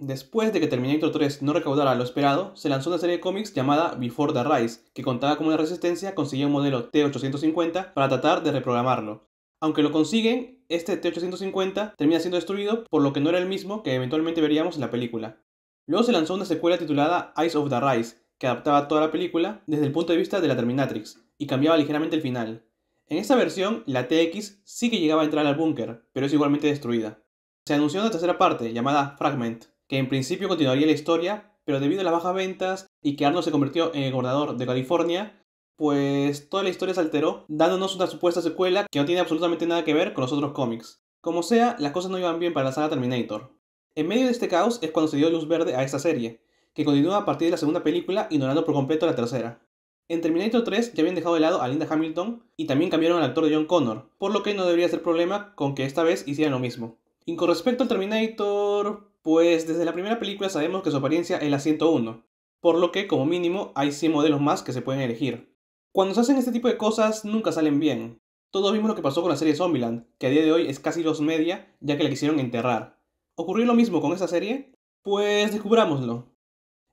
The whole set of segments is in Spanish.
Después de que Terminator 3 no recaudara lo esperado, se lanzó una serie de cómics llamada Before the Rise, que contaba cómo una Resistencia conseguía un modelo T-850 para tratar de reprogramarlo. Aunque lo consiguen, este T-850 termina siendo destruido, por lo que no era el mismo que eventualmente veríamos en la película. Luego se lanzó una secuela titulada Eyes of the Rise, que adaptaba toda la película desde el punto de vista de la Terminatrix, y cambiaba ligeramente el final. En esta versión, la TX sí que llegaba a entrar al búnker, pero es igualmente destruida. Se anunció una tercera parte, llamada Fragment, que en principio continuaría la historia, pero debido a las bajas ventas y que Arnold se convirtió en el gobernador de California, pues toda la historia se alteró, dándonos una supuesta secuela que no tiene absolutamente nada que ver con los otros cómics. Como sea, las cosas no iban bien para la saga Terminator. En medio de este caos es cuando se dio luz verde a esta serie, que continúa a partir de la segunda película, ignorando por completo la tercera. En Terminator 3 ya habían dejado de lado a Linda Hamilton y también cambiaron al actor de John Connor, por lo que no debería ser problema con que esta vez hicieran lo mismo. Y con respecto al Terminator, pues desde la primera película sabemos que su apariencia es la 101, por lo que como mínimo hay 100 modelos más que se pueden elegir. Cuando se hacen este tipo de cosas nunca salen bien. Todos vimos lo que pasó con la serie Zombieland, que a día de hoy es casi los media ya que la quisieron enterrar. ¿Ocurrió lo mismo con esta serie? Pues descubrámoslo.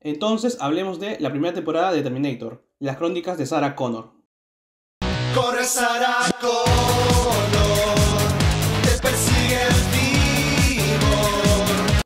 Entonces hablemos de la primera temporada de Terminator, las crónicas de Sarah Connor. Corre Sarah Connor.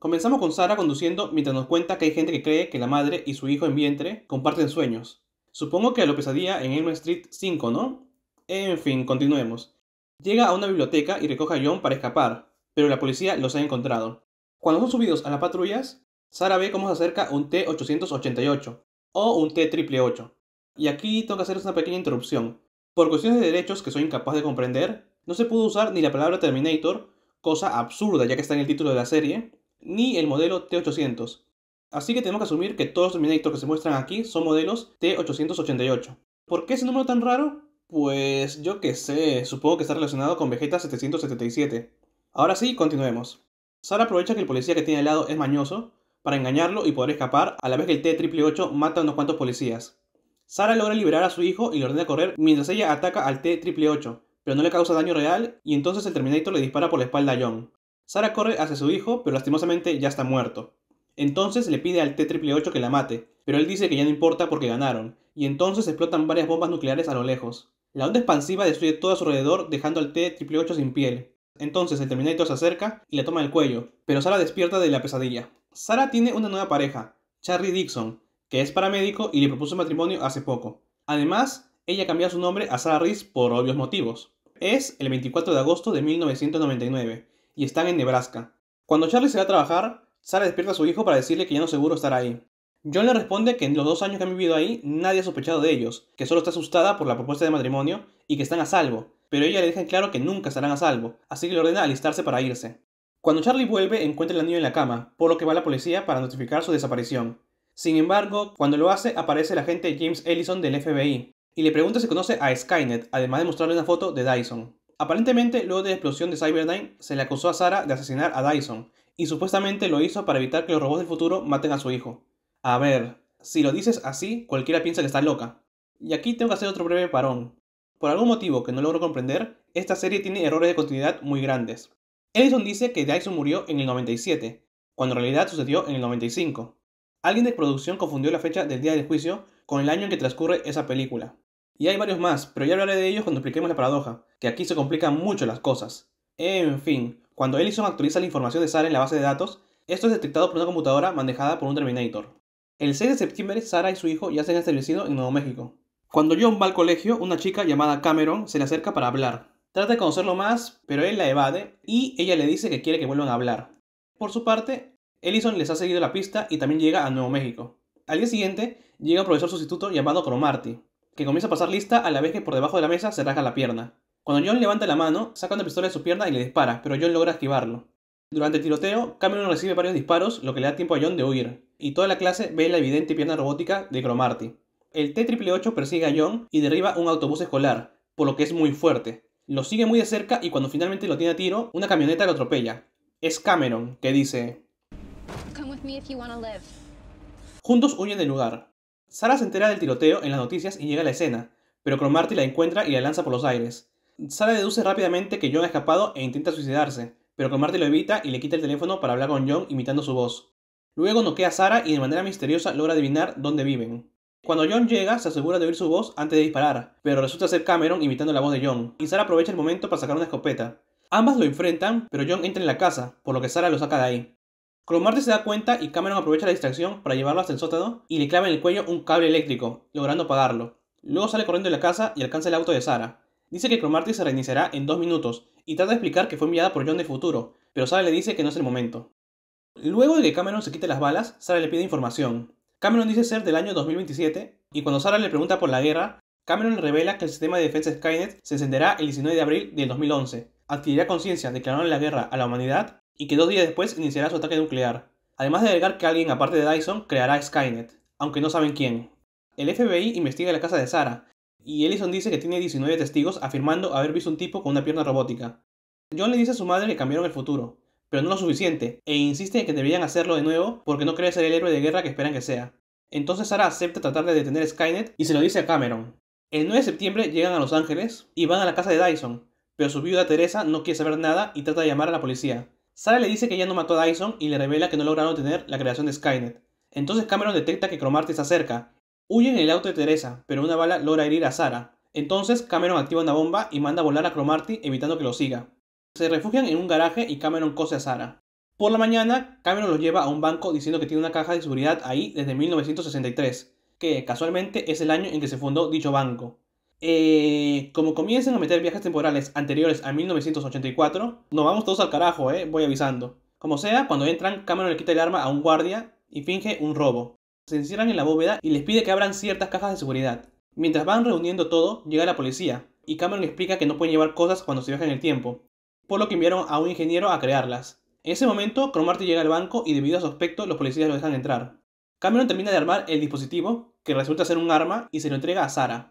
Comenzamos con Sara conduciendo mientras nos cuenta que hay gente que cree que la madre y su hijo en vientre comparten sueños. Supongo que a lo pesadilla en Elm Street 5, ¿no? En fin, continuemos. Llega a una biblioteca y recoge a John para escapar, pero la policía los ha encontrado. Cuando son subidos a las patrullas, Sara ve cómo se acerca un T-888 o un T-888. Y aquí tengo que hacer una pequeña interrupción. Por cuestiones de derechos que soy incapaz de comprender, no se pudo usar ni la palabra Terminator, cosa absurda ya que está en el título de la serie, ni el modelo T800. Así que tenemos que asumir que todos los Terminator que se muestran aquí son modelos T888. ¿Por qué ese número tan raro? Pues yo qué sé, supongo que está relacionado con Vegeta 777. Ahora sí, continuemos. Sara aprovecha que el policía que tiene al lado es mañoso para engañarlo y poder escapar, a la vez que el T-888 mata a unos cuantos policías. Sara logra liberar a su hijo y le ordena correr mientras ella ataca al T-888, pero no le causa daño real y entonces el Terminator le dispara por la espalda a John. Sara corre hacia su hijo, pero lastimosamente ya está muerto. Entonces le pide al T-888 que la mate, pero él dice que ya no importa porque ganaron, y entonces explotan varias bombas nucleares a lo lejos. La onda expansiva destruye todo a su alrededor, dejando al T-888 sin piel. Entonces el Terminator se acerca y le toma el cuello, pero Sara despierta de la pesadilla. Sara tiene una nueva pareja, Charlie Dixon, que es paramédico y le propuso matrimonio hace poco. Además, ella cambió su nombre a Sara Reese por obvios motivos. Es el 24 de agosto de 1999 y están en Nebraska. Cuando Charlie se va a trabajar, Sara despierta a su hijo para decirle que ya no seguro estar ahí. John le responde que en los dos años que han vivido ahí nadie ha sospechado de ellos, que solo está asustada por la propuesta de matrimonio y que están a salvo, pero ella le deja en claro que nunca estarán a salvo, así que le ordena alistarse para irse. Cuando Charlie vuelve encuentra al niño en la cama, por lo que va a la policía para notificar su desaparición. Sin embargo, cuando lo hace aparece el agente James Ellison del FBI y le pregunta si conoce a Skynet, además de mostrarle una foto de Dyson. Aparentemente, luego de la explosión de Cyberdyne, se le acusó a Sara de asesinar a Dyson, y supuestamente lo hizo para evitar que los robots del futuro maten a su hijo. A ver, si lo dices así, cualquiera piensa que está loca. Y aquí tengo que hacer otro breve parón. Por algún motivo que no logro comprender, esta serie tiene errores de continuidad muy grandes. Edison dice que Dyson murió en el 97, cuando en realidad sucedió en el 95. Alguien de producción confundió la fecha del día del juicio con el año en que transcurre esa película. Y hay varios más, pero ya hablaré de ellos cuando expliquemos la paradoja, que aquí se complican mucho las cosas. En fin, cuando Ellison actualiza la información de Sara en la base de datos, esto es detectado por una computadora manejada por un Terminator. El 6 de septiembre, Sara y su hijo ya se han establecido en Nuevo México. Cuando John va al colegio, una chica llamada Cameron se le acerca para hablar. Trata de conocerlo más, pero él la evade y ella le dice que quiere que vuelvan a hablar. Por su parte, Ellison les ha seguido la pista y también llega a Nuevo México. Al día siguiente, llega un profesor sustituto llamado Cromarty, que comienza a pasar lista a la vez que por debajo de la mesa se rasga la pierna. Cuando John levanta la mano, saca una pistola de su pierna y le dispara, pero John logra esquivarlo. Durante el tiroteo, Cameron recibe varios disparos, lo que le da tiempo a John de huir, y toda la clase ve la evidente pierna robótica de Cromarty. El T-888 persigue a John y derriba un autobús escolar, por lo que es muy fuerte. Lo sigue muy de cerca y cuando finalmente lo tiene a tiro, una camioneta lo atropella. Es Cameron, que dice... Juntos huyen del lugar, Sara se entera del tiroteo en las noticias y llega a la escena, pero Cromarty la encuentra y la lanza por los aires. Sara deduce rápidamente que John ha escapado e intenta suicidarse, pero Cromarty lo evita y le quita el teléfono para hablar con John imitando su voz. Luego noquea a Sara y de manera misteriosa logra adivinar dónde viven. Cuando John llega, se asegura de oír su voz antes de disparar, pero resulta ser Cameron imitando la voz de John, y Sara aprovecha el momento para sacar una escopeta. Ambas lo enfrentan, pero John entra en la casa, por lo que Sara lo saca de ahí. Cromarty se da cuenta y Cameron aprovecha la distracción para llevarlo hasta el sótano y le clava en el cuello un cable eléctrico, logrando apagarlo. Luego sale corriendo de la casa y alcanza el auto de Sara. Dice que Cromarty se reiniciará en dos minutos y trata de explicar que fue enviada por John de futuro, pero Sara le dice que no es el momento. Luego de que Cameron se quite las balas, Sara le pide información. Cameron dice ser del año 2027 y cuando Sara le pregunta por la guerra, Cameron le revela que el sistema de defensa Skynet se encenderá el 19 de abril del 2011, adquirirá conciencia declarando la guerra a la humanidad y que dos días después iniciará su ataque nuclear. Además de agregar que alguien aparte de Dyson creará Skynet, aunque no saben quién. El FBI investiga la casa de Sara, y Ellison dice que tiene 19 testigos afirmando haber visto un tipo con una pierna robótica. John le dice a su madre que cambiaron el futuro, pero no lo suficiente, e insiste en que deberían hacerlo de nuevo porque no cree ser el héroe de guerra que esperan que sea. Entonces Sara acepta tratar de detener Skynet y se lo dice a Cameron. El 9 de septiembre llegan a Los Ángeles y van a la casa de Dyson, pero su viuda Teresa no quiere saber nada y trata de llamar a la policía. Sara le dice que ya no mató a Dyson y le revela que no lograron obtener la creación de Skynet. Entonces Cameron detecta que Cromarty está cerca. Huyen en el auto de Teresa, pero una bala logra herir a Sara. Entonces Cameron activa una bomba y manda volar a Cromarty evitando que lo siga. Se refugian en un garaje y Cameron cose a Sara. Por la mañana, Cameron los lleva a un banco diciendo que tiene una caja de seguridad ahí desde 1963, que casualmente es el año en que se fundó dicho banco. Eh, como comiencen a meter viajes temporales anteriores a 1984, nos vamos todos al carajo, eh, voy avisando. Como sea, cuando entran, Cameron le quita el arma a un guardia y finge un robo. Se encierran en la bóveda y les pide que abran ciertas cajas de seguridad. Mientras van reuniendo todo, llega la policía, y Cameron explica que no pueden llevar cosas cuando se viaja en el tiempo, por lo que enviaron a un ingeniero a crearlas. En ese momento, Cromarty llega al banco y debido a su aspecto, los policías lo dejan entrar. Cameron termina de armar el dispositivo, que resulta ser un arma, y se lo entrega a Sara,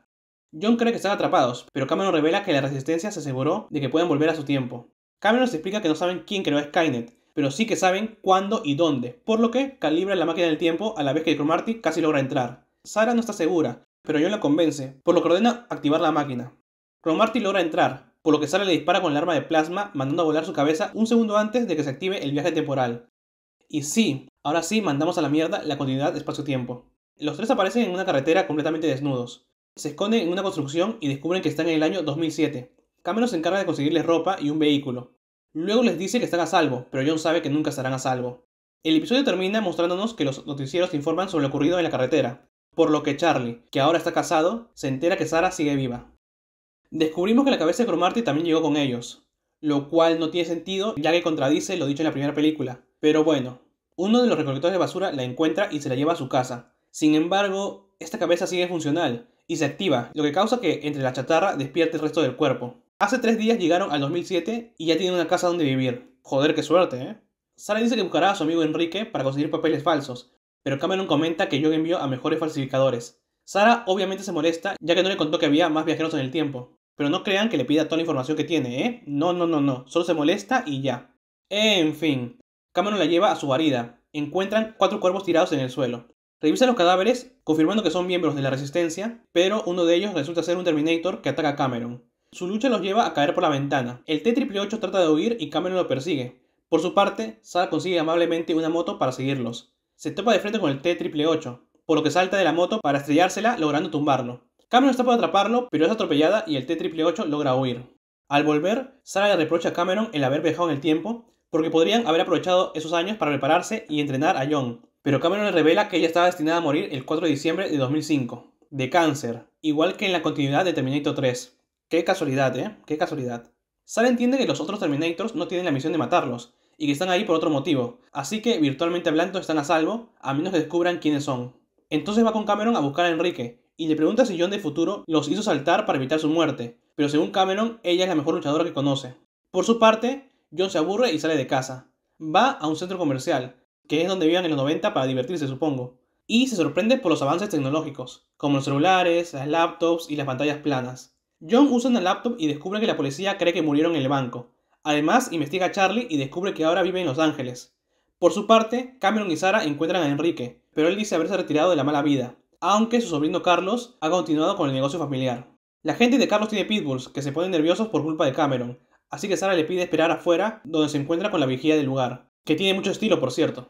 John cree que están atrapados, pero Cameron revela que la resistencia se aseguró de que pueden volver a su tiempo. Cameron les explica que no saben quién creó Skynet, pero sí que saben cuándo y dónde, por lo que calibra la máquina del tiempo a la vez que Cromarty casi logra entrar. Sara no está segura, pero John la convence, por lo que ordena activar la máquina. Cromarty logra entrar, por lo que Sara le dispara con el arma de plasma, mandando a volar su cabeza un segundo antes de que se active el viaje temporal. Y sí, ahora sí mandamos a la mierda la continuidad espacio-tiempo. Los tres aparecen en una carretera completamente desnudos. Se esconden en una construcción y descubren que están en el año 2007. Cameron se encarga de conseguirles ropa y un vehículo. Luego les dice que están a salvo, pero John sabe que nunca estarán a salvo. El episodio termina mostrándonos que los noticieros informan sobre lo ocurrido en la carretera, por lo que Charlie, que ahora está casado, se entera que Sara sigue viva. Descubrimos que la cabeza de Cromarty también llegó con ellos, lo cual no tiene sentido ya que contradice lo dicho en la primera película. Pero bueno, uno de los recolectores de basura la encuentra y se la lleva a su casa. Sin embargo, esta cabeza sigue funcional, y se activa, lo que causa que entre la chatarra despierte el resto del cuerpo. Hace tres días llegaron al 2007 y ya tienen una casa donde vivir. Joder, qué suerte, ¿eh? Sara dice que buscará a su amigo Enrique para conseguir papeles falsos, pero Cameron comenta que John envió a mejores falsificadores. Sara obviamente se molesta ya que no le contó que había más viajeros en el tiempo. Pero no crean que le pida toda la información que tiene, ¿eh? No, no, no, no. Solo se molesta y ya. En fin. Cameron la lleva a su varida. Encuentran cuatro cuervos tirados en el suelo. Revisa los cadáveres, confirmando que son miembros de la Resistencia, pero uno de ellos resulta ser un Terminator que ataca a Cameron. Su lucha los lleva a caer por la ventana. El T-888 trata de huir y Cameron lo persigue. Por su parte, Sara consigue amablemente una moto para seguirlos. Se topa de frente con el T-888, por lo que salta de la moto para estrellársela logrando tumbarlo. Cameron está por atraparlo, pero es atropellada y el T-888 logra huir. Al volver, Sara le reprocha a Cameron el haber viajado en el tiempo, porque podrían haber aprovechado esos años para prepararse y entrenar a John, pero Cameron le revela que ella estaba destinada a morir el 4 de diciembre de 2005, de cáncer, igual que en la continuidad de Terminator 3. Qué casualidad, ¿eh? Qué casualidad. Sara entiende que los otros Terminators no tienen la misión de matarlos, y que están ahí por otro motivo, así que virtualmente hablando están a salvo, a menos que descubran quiénes son. Entonces va con Cameron a buscar a Enrique, y le pregunta si John de futuro los hizo saltar para evitar su muerte, pero según Cameron, ella es la mejor luchadora que conoce. Por su parte, John se aburre y sale de casa. Va a un centro comercial, que es donde vivían en los 90 para divertirse, supongo. Y se sorprende por los avances tecnológicos, como los celulares, las laptops y las pantallas planas. John usa una laptop y descubre que la policía cree que murieron en el banco. Además, investiga a Charlie y descubre que ahora vive en Los Ángeles. Por su parte, Cameron y Sara encuentran a Enrique, pero él dice haberse retirado de la mala vida, aunque su sobrino Carlos ha continuado con el negocio familiar. La gente de Carlos tiene pitbulls, que se ponen nerviosos por culpa de Cameron, así que Sara le pide esperar afuera, donde se encuentra con la vigía del lugar, que tiene mucho estilo, por cierto.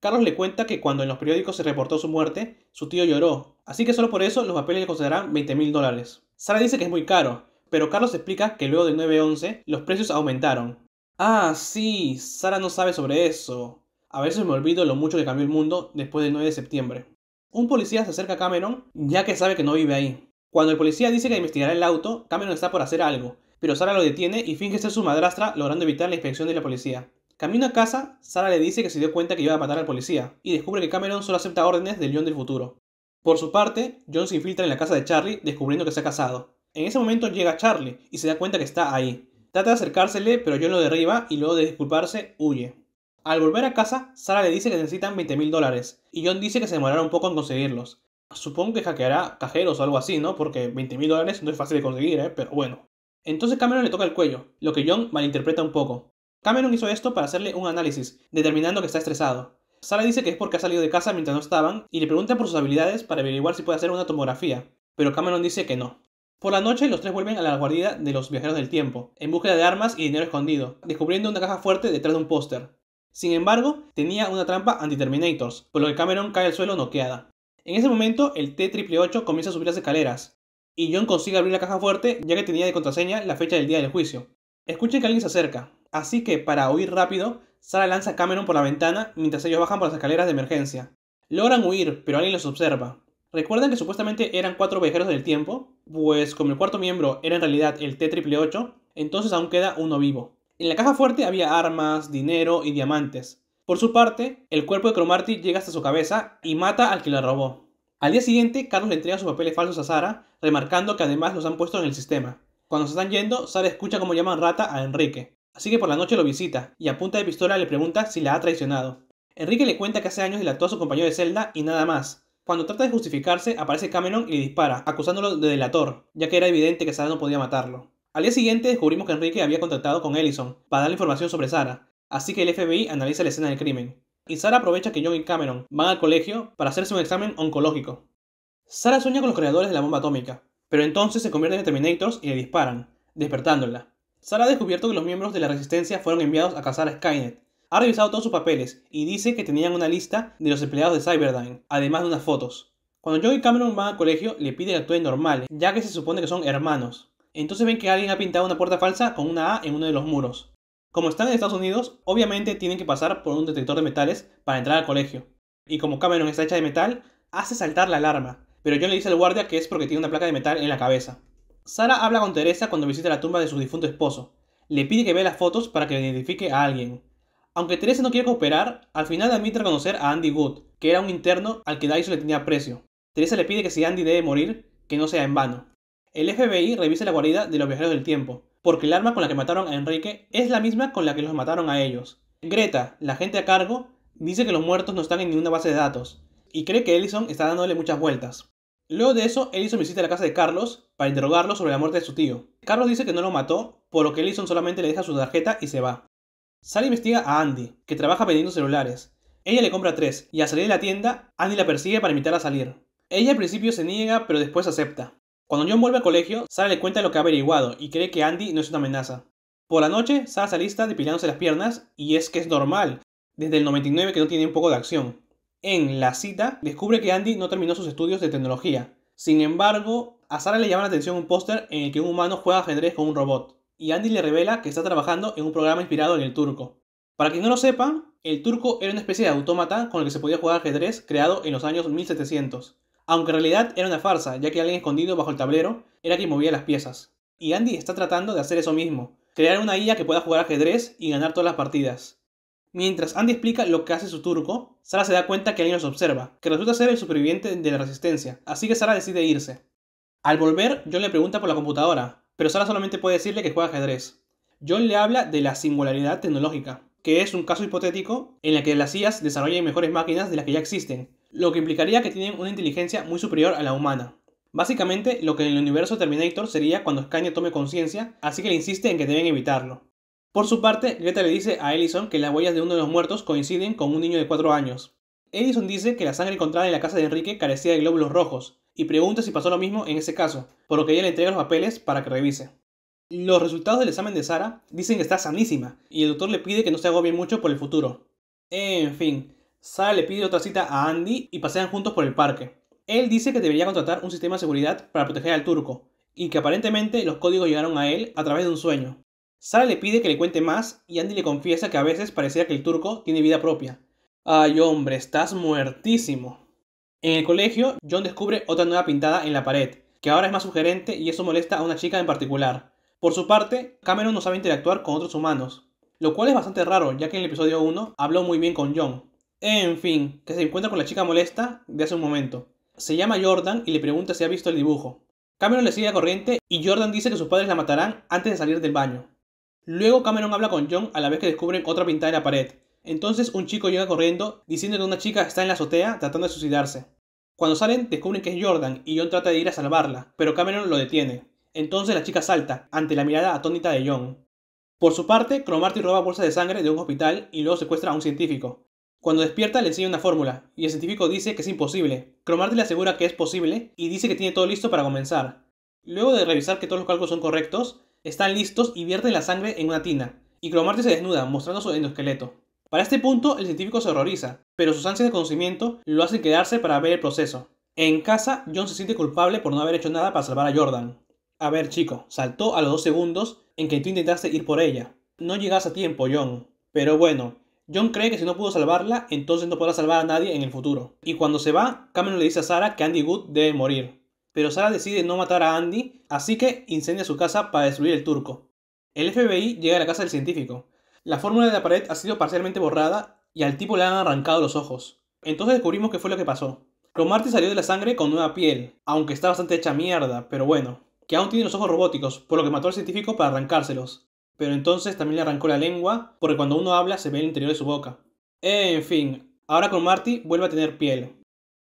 Carlos le cuenta que cuando en los periódicos se reportó su muerte, su tío lloró, así que solo por eso los papeles le costarán 20 mil dólares. Sara dice que es muy caro, pero Carlos explica que luego del 9-11 los precios aumentaron. Ah, sí, Sara no sabe sobre eso. A veces me olvido lo mucho que cambió el mundo después del 9 de septiembre. Un policía se acerca a Cameron ya que sabe que no vive ahí. Cuando el policía dice que investigará el auto, Cameron está por hacer algo, pero Sara lo detiene y finge ser su madrastra logrando evitar la inspección de la policía. Camino a casa, Sara le dice que se dio cuenta que iba a matar al policía y descubre que Cameron solo acepta órdenes del John del futuro. Por su parte, John se infiltra en la casa de Charlie descubriendo que se ha casado. En ese momento llega Charlie y se da cuenta que está ahí. Trata de acercársele, pero John lo derriba y luego de disculparse, huye. Al volver a casa, Sara le dice que necesitan 20.000 mil dólares y John dice que se demorará un poco en conseguirlos. Supongo que hackeará cajeros o algo así, ¿no? Porque 20.000 mil dólares no es fácil de conseguir, ¿eh? Pero bueno. Entonces Cameron le toca el cuello, lo que John malinterpreta un poco. Cameron hizo esto para hacerle un análisis, determinando que está estresado. Sara dice que es porque ha salido de casa mientras no estaban y le pregunta por sus habilidades para averiguar si puede hacer una tomografía, pero Cameron dice que no. Por la noche, los tres vuelven a la guardia de los viajeros del tiempo, en búsqueda de armas y dinero escondido, descubriendo una caja fuerte detrás de un póster. Sin embargo, tenía una trampa anti-Terminators, por lo que Cameron cae al suelo noqueada. En ese momento, el T-888 comienza a subir las escaleras, y John consigue abrir la caja fuerte ya que tenía de contraseña la fecha del día del juicio. Escuchen que alguien se acerca, así que para huir rápido, Sara lanza a Cameron por la ventana mientras ellos bajan por las escaleras de emergencia. Logran huir, pero alguien los observa. ¿Recuerdan que supuestamente eran cuatro viajeros del tiempo? Pues como el cuarto miembro era en realidad el T-888, entonces aún queda uno vivo. En la caja fuerte había armas, dinero y diamantes. Por su parte, el cuerpo de Cromarty llega hasta su cabeza y mata al que la robó. Al día siguiente, Carlos le entrega sus papeles falsos a Sara, remarcando que además los han puesto en el sistema. Cuando se están yendo, Sara escucha cómo llaman rata a Enrique. Así que por la noche lo visita y a punta de pistola le pregunta si la ha traicionado. Enrique le cuenta que hace años delató a su compañero de celda y nada más. Cuando trata de justificarse, aparece Cameron y le dispara, acusándolo de delator, ya que era evidente que Sara no podía matarlo. Al día siguiente descubrimos que Enrique había contactado con Ellison para darle información sobre Sara, así que el FBI analiza la escena del crimen. Y Sara aprovecha que John y Cameron van al colegio para hacerse un examen oncológico. Sara sueña con los creadores de la bomba atómica, pero entonces se convierten en Terminators y le disparan, despertándola. Sara ha descubierto que los miembros de la Resistencia fueron enviados a cazar a Skynet. Ha revisado todos sus papeles y dice que tenían una lista de los empleados de Cyberdyne, además de unas fotos. Cuando Joe y Cameron van al colegio, le piden que actúen normal, ya que se supone que son hermanos. Entonces ven que alguien ha pintado una puerta falsa con una A en uno de los muros. Como están en Estados Unidos, obviamente tienen que pasar por un detector de metales para entrar al colegio. Y como Cameron está hecha de metal, hace saltar la alarma, pero John le dice al guardia que es porque tiene una placa de metal en la cabeza. Sara habla con Teresa cuando visita la tumba de su difunto esposo. Le pide que vea las fotos para que le identifique a alguien. Aunque Teresa no quiere cooperar, al final admite reconocer a Andy Wood, que era un interno al que Dyson le tenía aprecio. Teresa le pide que si Andy debe morir, que no sea en vano. El FBI revisa la guarida de los viajeros del tiempo, porque el arma con la que mataron a Enrique es la misma con la que los mataron a ellos. Greta, la gente a cargo, dice que los muertos no están en ninguna base de datos, y cree que Ellison está dándole muchas vueltas. Luego de eso, Ellison visita la casa de Carlos para interrogarlo sobre la muerte de su tío. Carlos dice que no lo mató, por lo que Ellison solamente le deja su tarjeta y se va. Sara investiga a Andy, que trabaja vendiendo celulares. Ella le compra tres, y al salir de la tienda, Andy la persigue para invitarla a salir. Ella al principio se niega, pero después acepta. Cuando John vuelve al colegio, Sara le cuenta lo que ha averiguado y cree que Andy no es una amenaza. Por la noche, Sara se alista depilándose las piernas y es que es normal, desde el 99 que no tiene un poco de acción. En la cita, descubre que Andy no terminó sus estudios de tecnología. Sin embargo, a Sara le llama la atención un póster en el que un humano juega ajedrez con un robot, y Andy le revela que está trabajando en un programa inspirado en el turco. Para quien no lo sepa, el turco era una especie de autómata con el que se podía jugar ajedrez creado en los años 1700, aunque en realidad era una farsa, ya que alguien escondido bajo el tablero era quien movía las piezas. Y Andy está tratando de hacer eso mismo, crear una IA que pueda jugar ajedrez y ganar todas las partidas. Mientras Andy explica lo que hace su turco, Sara se da cuenta que alguien los observa, que resulta ser el superviviente de la resistencia, así que Sara decide irse. Al volver, John le pregunta por la computadora, pero Sara solamente puede decirle que juega ajedrez. John le habla de la singularidad tecnológica, que es un caso hipotético en el que las IAs desarrollen mejores máquinas de las que ya existen, lo que implicaría que tienen una inteligencia muy superior a la humana. Básicamente, lo que en el universo Terminator sería cuando Scania tome conciencia, así que le insiste en que deben evitarlo. Por su parte, Greta le dice a Ellison que las huellas de uno de los muertos coinciden con un niño de 4 años. Ellison dice que la sangre encontrada en la casa de Enrique carecía de glóbulos rojos y pregunta si pasó lo mismo en ese caso, por lo que ella le entrega los papeles para que revise. Los resultados del examen de Sara dicen que está sanísima y el doctor le pide que no se agobie mucho por el futuro. En fin, Sara le pide otra cita a Andy y pasean juntos por el parque. Él dice que debería contratar un sistema de seguridad para proteger al turco y que aparentemente los códigos llegaron a él a través de un sueño. Sara le pide que le cuente más y Andy le confiesa que a veces parecía que el turco tiene vida propia. Ay hombre, estás muertísimo. En el colegio, John descubre otra nueva pintada en la pared, que ahora es más sugerente y eso molesta a una chica en particular. Por su parte, Cameron no sabe interactuar con otros humanos, lo cual es bastante raro ya que en el episodio 1 habló muy bien con John. En fin, que se encuentra con la chica molesta de hace un momento. Se llama Jordan y le pregunta si ha visto el dibujo. Cameron le sigue a corriente y Jordan dice que sus padres la matarán antes de salir del baño. Luego Cameron habla con John a la vez que descubren otra pintada en la pared. Entonces un chico llega corriendo diciendo que una chica está en la azotea tratando de suicidarse. Cuando salen descubren que es Jordan y John trata de ir a salvarla, pero Cameron lo detiene. Entonces la chica salta ante la mirada atónita de John. Por su parte, Cromarty roba bolsas de sangre de un hospital y luego secuestra a un científico. Cuando despierta le enseña una fórmula y el científico dice que es imposible. Cromarty le asegura que es posible y dice que tiene todo listo para comenzar. Luego de revisar que todos los cálculos son correctos, están listos y vierten la sangre en una tina, y Cromarty se desnuda, mostrando su endoesqueleto. Para este punto, el científico se horroriza, pero sus ansias de conocimiento lo hacen quedarse para ver el proceso. En casa, John se siente culpable por no haber hecho nada para salvar a Jordan. A ver, chico, saltó a los dos segundos en que tú intentaste ir por ella. No llegas a tiempo, John. Pero bueno, John cree que si no pudo salvarla, entonces no podrá salvar a nadie en el futuro. Y cuando se va, Cameron le dice a Sara que Andy Good debe morir pero Sara decide no matar a Andy, así que incendia su casa para destruir el turco. El FBI llega a la casa del científico. La fórmula de la pared ha sido parcialmente borrada y al tipo le han arrancado los ojos. Entonces descubrimos qué fue lo que pasó. Cromarty salió de la sangre con nueva piel, aunque está bastante hecha mierda, pero bueno. Que aún tiene los ojos robóticos, por lo que mató al científico para arrancárselos. Pero entonces también le arrancó la lengua, porque cuando uno habla se ve el interior de su boca. En fin, ahora Cromarty vuelve a tener piel,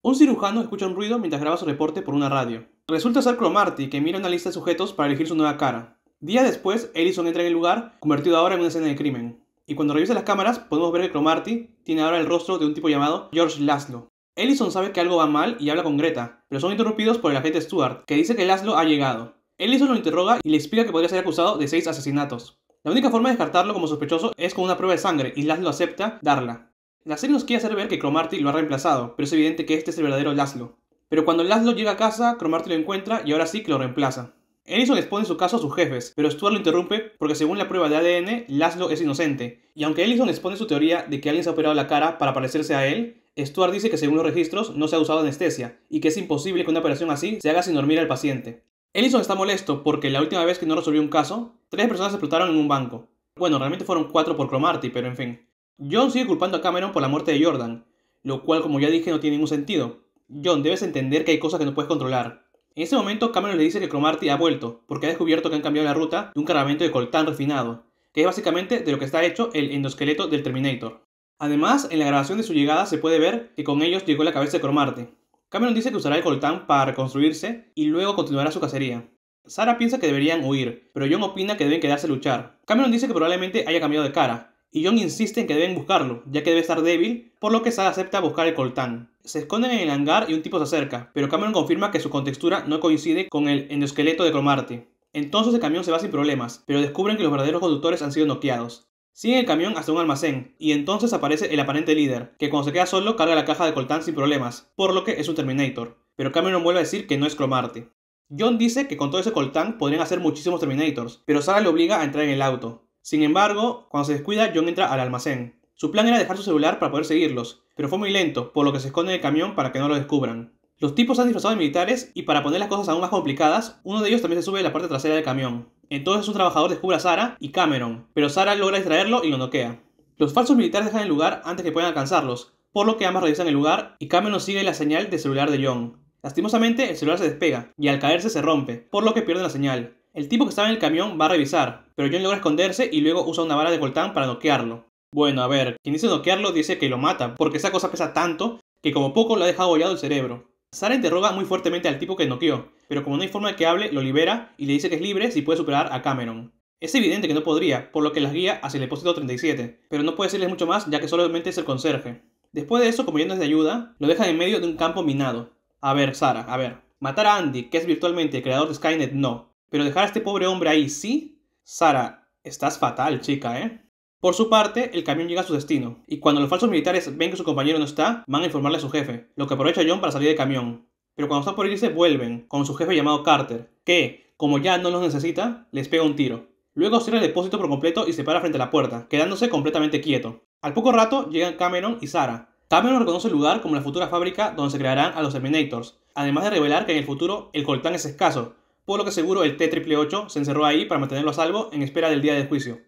un cirujano escucha un ruido mientras graba su reporte por una radio. Resulta ser Cromarty, que mira una lista de sujetos para elegir su nueva cara. Días después, Ellison entra en el lugar, convertido ahora en una escena de crimen. Y cuando revisa las cámaras, podemos ver que Cromarty tiene ahora el rostro de un tipo llamado George Laszlo. Ellison sabe que algo va mal y habla con Greta, pero son interrumpidos por el agente Stuart, que dice que Laszlo ha llegado. Ellison lo interroga y le explica que podría ser acusado de seis asesinatos. La única forma de descartarlo como sospechoso es con una prueba de sangre, y Laszlo acepta darla. La serie nos quiere hacer ver que Cromarty lo ha reemplazado, pero es evidente que este es el verdadero Laszlo. Pero cuando Laszlo llega a casa, Cromarty lo encuentra y ahora sí que lo reemplaza. Ellison expone su caso a sus jefes, pero Stuart lo interrumpe porque según la prueba de ADN, Laszlo es inocente. Y aunque Ellison expone su teoría de que alguien se ha operado la cara para parecerse a él, Stuart dice que según los registros no se ha usado anestesia y que es imposible que una operación así se haga sin dormir al paciente. Ellison está molesto porque la última vez que no resolvió un caso, tres personas explotaron en un banco. Bueno, realmente fueron cuatro por Cromarty, pero en fin. John sigue culpando a Cameron por la muerte de Jordan, lo cual como ya dije no tiene ningún sentido. John, debes entender que hay cosas que no puedes controlar. En ese momento Cameron le dice que Cromarty ha vuelto, porque ha descubierto que han cambiado la ruta de un cargamento de coltán refinado, que es básicamente de lo que está hecho el endosqueleto del Terminator. Además, en la grabación de su llegada se puede ver que con ellos llegó la cabeza de Cromarty. Cameron dice que usará el coltán para reconstruirse y luego continuará su cacería. Sara piensa que deberían huir, pero John opina que deben quedarse a luchar. Cameron dice que probablemente haya cambiado de cara, y John insiste en que deben buscarlo, ya que debe estar débil, por lo que Sara acepta buscar el coltán. Se esconden en el hangar y un tipo se acerca, pero Cameron confirma que su contextura no coincide con el endoesqueleto de Cromarte. Entonces el camión se va sin problemas, pero descubren que los verdaderos conductores han sido noqueados. Siguen el camión hasta un almacén, y entonces aparece el aparente líder, que cuando se queda solo carga la caja de coltán sin problemas, por lo que es un Terminator. Pero Cameron vuelve a decir que no es Cromarte. John dice que con todo ese coltán podrían hacer muchísimos Terminators, pero Sara le obliga a entrar en el auto, sin embargo, cuando se descuida, John entra al almacén. Su plan era dejar su celular para poder seguirlos, pero fue muy lento, por lo que se esconde en el camión para que no lo descubran. Los tipos han disfrazado de militares y para poner las cosas aún más complicadas, uno de ellos también se sube a la parte trasera del camión. Entonces un trabajador descubre a Sara y Cameron, pero Sara logra distraerlo y lo noquea. Los falsos militares dejan el lugar antes que puedan alcanzarlos, por lo que ambas revisan el lugar y Cameron sigue la señal de celular de John. Lastimosamente, el celular se despega y al caerse se rompe, por lo que pierden la señal. El tipo que estaba en el camión va a revisar, pero John logra esconderse y luego usa una bala de coltán para noquearlo. Bueno, a ver, quien dice noquearlo dice que lo mata, porque esa cosa pesa tanto que como poco lo ha dejado hollado el cerebro. Sara interroga muy fuertemente al tipo que noqueó, pero como no hay forma de que hable, lo libera y le dice que es libre si puede superar a Cameron. Es evidente que no podría, por lo que las guía hacia el depósito 37, pero no puede decirles mucho más ya que solamente es el conserje. Después de eso, como ya de ayuda, lo dejan en medio de un campo minado. A ver, Sara, a ver. Matar a Andy, que es virtualmente el creador de Skynet, no. Pero dejar a este pobre hombre ahí, ¿sí? Sara, estás fatal, chica, ¿eh? Por su parte, el camión llega a su destino, y cuando los falsos militares ven que su compañero no está, van a informarle a su jefe, lo que aprovecha John para salir del camión. Pero cuando están por irse, vuelven, con su jefe llamado Carter, que, como ya no los necesita, les pega un tiro. Luego cierra el depósito por completo y se para frente a la puerta, quedándose completamente quieto. Al poco rato llegan Cameron y Sara. Cameron reconoce el lugar como la futura fábrica donde se crearán a los Terminators, además de revelar que en el futuro el coltán es escaso, por lo que seguro el T-888 se encerró ahí para mantenerlo a salvo en espera del día del juicio.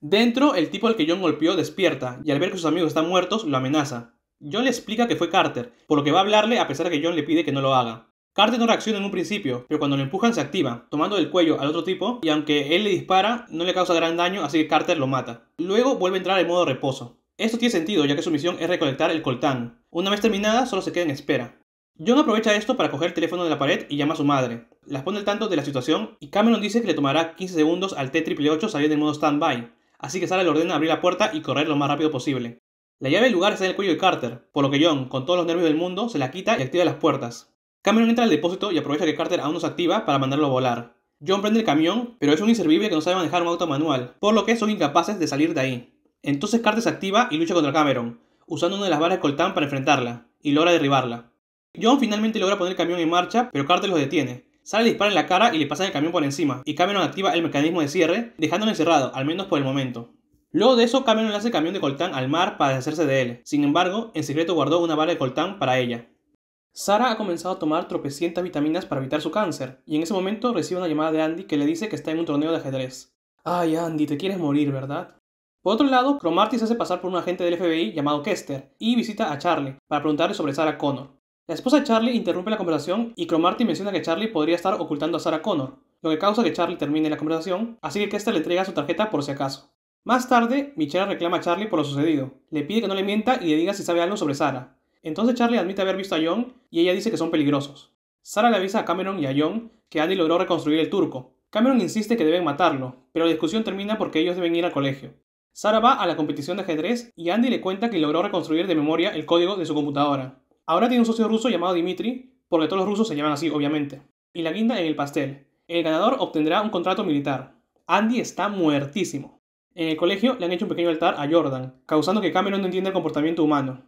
Dentro, el tipo al que John golpeó despierta y al ver que sus amigos están muertos lo amenaza. John le explica que fue Carter, por lo que va a hablarle a pesar de que John le pide que no lo haga. Carter no reacciona en un principio, pero cuando lo empujan se activa, tomando del cuello al otro tipo, y aunque él le dispara, no le causa gran daño, así que Carter lo mata. Luego vuelve a entrar en modo reposo. Esto tiene sentido, ya que su misión es recolectar el coltán. Una vez terminada, solo se queda en espera. John aprovecha esto para coger el teléfono de la pared y llama a su madre las pone al tanto de la situación y Cameron dice que le tomará 15 segundos al T-888 salir del modo stand-by, así que Sara le ordena abrir la puerta y correr lo más rápido posible. La llave del lugar está en el cuello de Carter, por lo que John, con todos los nervios del mundo, se la quita y activa las puertas. Cameron entra al depósito y aprovecha que Carter aún no se activa para mandarlo a volar. John prende el camión, pero es un inservible que no sabe manejar un auto manual, por lo que son incapaces de salir de ahí. Entonces Carter se activa y lucha contra Cameron, usando una de las balas coltán para enfrentarla, y logra derribarla. John finalmente logra poner el camión en marcha, pero Carter los detiene, Sara le dispara en la cara y le pasa el camión por encima, y Cameron activa el mecanismo de cierre, dejándolo encerrado, al menos por el momento. Luego de eso, Cameron lanza el camión de coltán al mar para deshacerse de él. Sin embargo, en secreto guardó una bala de coltán para ella. Sara ha comenzado a tomar tropecientas vitaminas para evitar su cáncer, y en ese momento recibe una llamada de Andy que le dice que está en un torneo de ajedrez. Ay, Andy, te quieres morir, ¿verdad? Por otro lado, Cromartis se hace pasar por un agente del FBI llamado Kester y visita a Charlie para preguntarle sobre Sara Connor. La esposa de Charlie interrumpe la conversación y Cromarty menciona que Charlie podría estar ocultando a Sarah Connor, lo que causa que Charlie termine la conversación, así que Kester le entrega su tarjeta por si acaso. Más tarde, Michelle reclama a Charlie por lo sucedido, le pide que no le mienta y le diga si sabe algo sobre Sarah. Entonces Charlie admite haber visto a John y ella dice que son peligrosos. Sara le avisa a Cameron y a John que Andy logró reconstruir el turco. Cameron insiste que deben matarlo, pero la discusión termina porque ellos deben ir al colegio. Sarah va a la competición de ajedrez y Andy le cuenta que logró reconstruir de memoria el código de su computadora. Ahora tiene un socio ruso llamado Dimitri, porque todos los rusos se llaman así, obviamente. Y la guinda en el pastel. El ganador obtendrá un contrato militar. Andy está muertísimo. En el colegio le han hecho un pequeño altar a Jordan, causando que Cameron no entienda el comportamiento humano.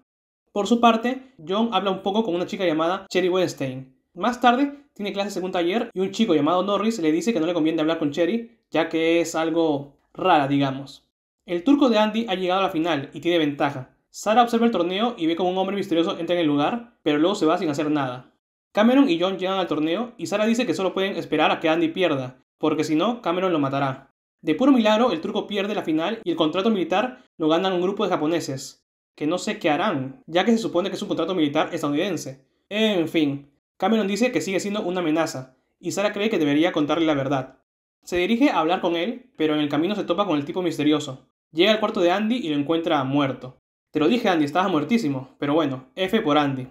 Por su parte, John habla un poco con una chica llamada Cherry Weinstein. Más tarde, tiene clase en un taller y un chico llamado Norris le dice que no le conviene hablar con Cherry, ya que es algo rara, digamos. El turco de Andy ha llegado a la final y tiene ventaja, Sara observa el torneo y ve como un hombre misterioso entra en el lugar, pero luego se va sin hacer nada. Cameron y John llegan al torneo y Sara dice que solo pueden esperar a que Andy pierda, porque si no, Cameron lo matará. De puro milagro, el truco pierde la final y el contrato militar lo ganan un grupo de japoneses, que no sé qué harán, ya que se supone que es un contrato militar estadounidense. En fin, Cameron dice que sigue siendo una amenaza, y Sara cree que debería contarle la verdad. Se dirige a hablar con él, pero en el camino se topa con el tipo misterioso. Llega al cuarto de Andy y lo encuentra muerto. Te lo dije, Andy, estabas muertísimo. Pero bueno, F por Andy.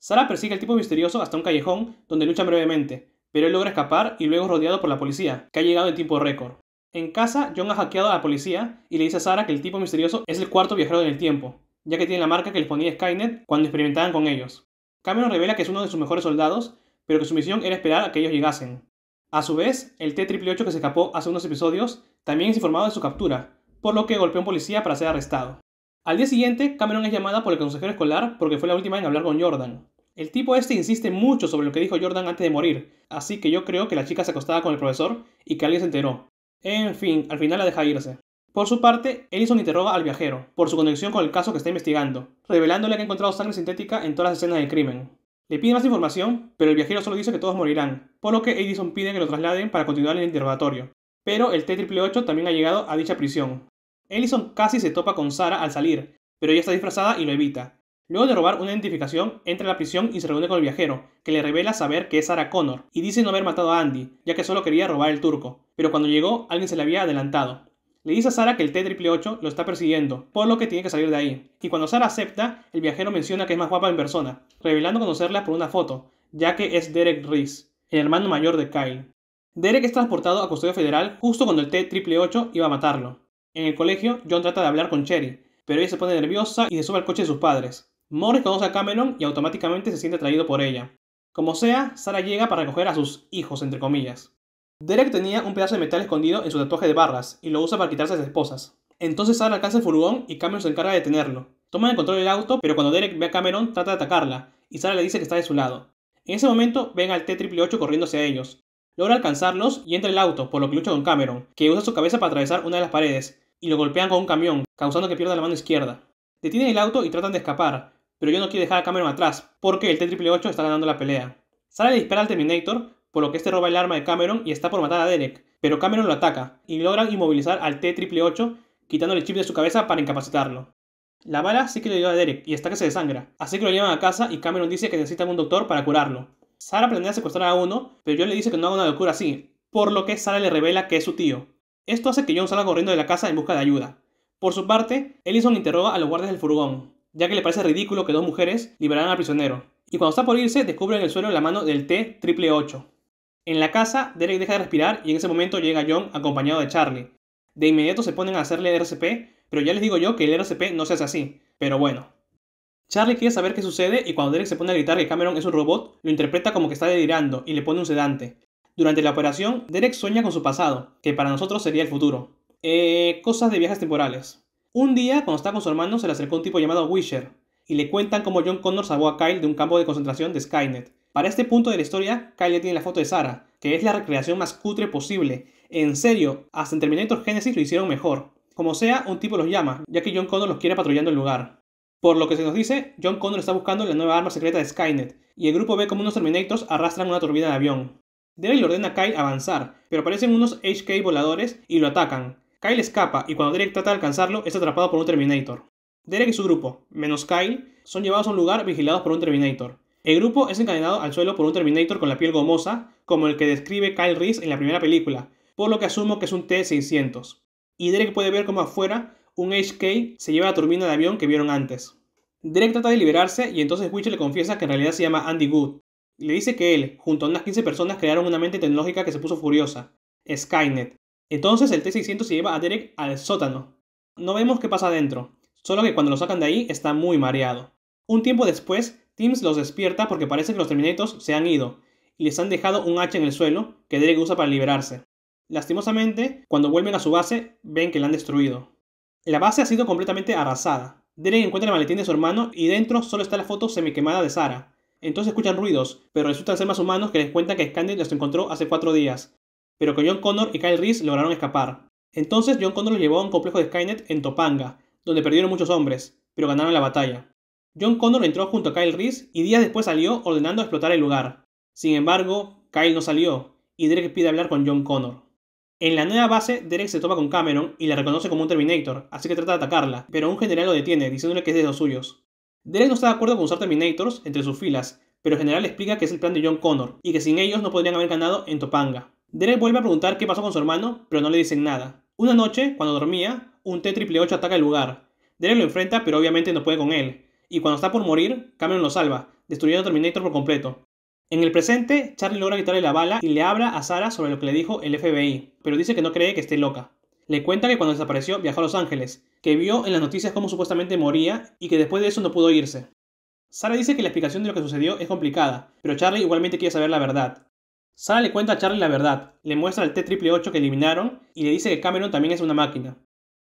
Sara persigue al tipo misterioso hasta un callejón donde lucha brevemente, pero él logra escapar y luego es rodeado por la policía, que ha llegado en tiempo récord. En casa, John ha hackeado a la policía y le dice a Sara que el tipo misterioso es el cuarto viajero del tiempo, ya que tiene la marca que les ponía Skynet cuando experimentaban con ellos. Cameron revela que es uno de sus mejores soldados, pero que su misión era esperar a que ellos llegasen. A su vez, el T-888 que se escapó hace unos episodios también es informado de su captura, por lo que golpeó a un policía para ser arrestado. Al día siguiente, Cameron es llamada por el consejero escolar porque fue la última en hablar con Jordan. El tipo este insiste mucho sobre lo que dijo Jordan antes de morir, así que yo creo que la chica se acostaba con el profesor y que alguien se enteró. En fin, al final la deja irse. Por su parte, Ellison interroga al viajero por su conexión con el caso que está investigando, revelándole que ha encontrado sangre sintética en todas las escenas del crimen. Le pide más información, pero el viajero solo dice que todos morirán, por lo que Edison pide que lo trasladen para continuar el interrogatorio. Pero el T-888 también ha llegado a dicha prisión. Edison casi se topa con Sara al salir, pero ella está disfrazada y lo evita. Luego de robar una identificación, entra a la prisión y se reúne con el viajero, que le revela saber que es Sarah Connor, y dice no haber matado a Andy, ya que solo quería robar el turco, pero cuando llegó alguien se le había adelantado. Le dice a Sara que el T-888 lo está persiguiendo, por lo que tiene que salir de ahí. Y cuando Sara acepta, el viajero menciona que es más guapa en persona, revelando conocerla por una foto, ya que es Derek Reese, el hermano mayor de Kyle. Derek es transportado a custodia federal justo cuando el T-888 iba a matarlo. En el colegio, John trata de hablar con Cherry, pero ella se pone nerviosa y se sube al coche de sus padres. Morris conoce a Cameron y automáticamente se siente atraído por ella. Como sea, Sara llega para recoger a sus hijos, entre comillas. Derek tenía un pedazo de metal escondido en su tatuaje de barras y lo usa para quitarse a sus esposas. Entonces Sara alcanza el furgón y Cameron se encarga de detenerlo. Toman el control del auto, pero cuando Derek ve a Cameron trata de atacarla y Sara le dice que está de su lado. En ese momento ven al T-888 corriendo hacia ellos. Logra alcanzarlos y entra el auto, por lo que lucha con Cameron, que usa su cabeza para atravesar una de las paredes, y lo golpean con un camión, causando que pierda la mano izquierda. Detienen el auto y tratan de escapar, pero yo no quiero dejar a Cameron atrás, porque el T-888 está ganando la pelea. Sara le dispara al Terminator, por lo que este roba el arma de Cameron y está por matar a Derek, pero Cameron lo ataca y logran inmovilizar al T-888 quitándole el chip de su cabeza para incapacitarlo. La bala sí que le dio a Derek y está que se desangra, así que lo llevan a casa y Cameron dice que necesitan un doctor para curarlo. Sara planea secuestrar a uno, pero John le dice que no haga una locura así, por lo que Sara le revela que es su tío. Esto hace que John salga corriendo de la casa en busca de ayuda. Por su parte, Ellison interroga a los guardias del furgón, ya que le parece ridículo que dos mujeres liberaran al prisionero, y cuando está por irse descubre en el suelo la mano del T-888. En la casa, Derek deja de respirar y en ese momento llega John acompañado de Charlie. De inmediato se ponen a hacerle el RCP, pero ya les digo yo que el RCP no se hace así, pero bueno. Charlie quiere saber qué sucede y cuando Derek se pone a gritar que Cameron es un robot, lo interpreta como que está delirando y le pone un sedante. Durante la operación, Derek sueña con su pasado, que para nosotros sería el futuro. Eh, cosas de viajes temporales. Un día, cuando está con su hermano, se le acercó un tipo llamado Wisher, y le cuentan cómo John Connor salvó a Kyle de un campo de concentración de Skynet, para este punto de la historia, Kyle tiene la foto de Sara, que es la recreación más cutre posible. En serio, hasta en Terminator Genesis lo hicieron mejor. Como sea, un tipo los llama, ya que John Connor los quiere patrullando el lugar. Por lo que se nos dice, John Connor está buscando la nueva arma secreta de Skynet, y el grupo ve como unos Terminators arrastran una turbina de avión. Derek le ordena a Kyle avanzar, pero aparecen unos HK voladores y lo atacan. Kyle escapa, y cuando Derek trata de alcanzarlo, es atrapado por un Terminator. Derek y su grupo, menos Kyle, son llevados a un lugar vigilados por un Terminator. El grupo es encadenado al suelo por un Terminator con la piel gomosa, como el que describe Kyle Reese en la primera película, por lo que asumo que es un T-600. Y Derek puede ver como afuera un HK se lleva la turbina de avión que vieron antes. Derek trata de liberarse y entonces Witcher le confiesa que en realidad se llama Andy Good. Le dice que él, junto a unas 15 personas, crearon una mente tecnológica que se puso furiosa, Skynet. Entonces el T-600 se lleva a Derek al sótano. No vemos qué pasa adentro, solo que cuando lo sacan de ahí está muy mareado. Un tiempo después, Teams los despierta porque parece que los Terminators se han ido y les han dejado un hacha en el suelo que Derek usa para liberarse. Lastimosamente, cuando vuelven a su base, ven que la han destruido. La base ha sido completamente arrasada. Derek encuentra el maletín de su hermano y dentro solo está la foto semiquemada de Sara. Entonces escuchan ruidos, pero resultan ser más humanos que les cuentan que Skynet los encontró hace cuatro días, pero que John Connor y Kyle Reese lograron escapar. Entonces John Connor los llevó a un complejo de Skynet en Topanga, donde perdieron muchos hombres, pero ganaron la batalla. John Connor entró junto a Kyle Reese y días después salió ordenando explotar el lugar. Sin embargo, Kyle no salió y Derek pide hablar con John Connor. En la nueva base, Derek se toma con Cameron y la reconoce como un Terminator, así que trata de atacarla, pero un general lo detiene, diciéndole que es de los suyos. Derek no está de acuerdo con usar Terminators entre sus filas, pero el general explica que es el plan de John Connor y que sin ellos no podrían haber ganado en Topanga. Derek vuelve a preguntar qué pasó con su hermano, pero no le dicen nada. Una noche, cuando dormía, un t triple8 ataca el lugar. Derek lo enfrenta, pero obviamente no puede con él, y cuando está por morir, Cameron lo salva, destruyendo a Terminator por completo. En el presente, Charlie logra quitarle la bala y le habla a Sara sobre lo que le dijo el FBI, pero dice que no cree que esté loca. Le cuenta que cuando desapareció viajó a Los Ángeles, que vio en las noticias cómo supuestamente moría y que después de eso no pudo irse. Sara dice que la explicación de lo que sucedió es complicada, pero Charlie igualmente quiere saber la verdad. Sara le cuenta a Charlie la verdad, le muestra el T-888 que eliminaron y le dice que Cameron también es una máquina.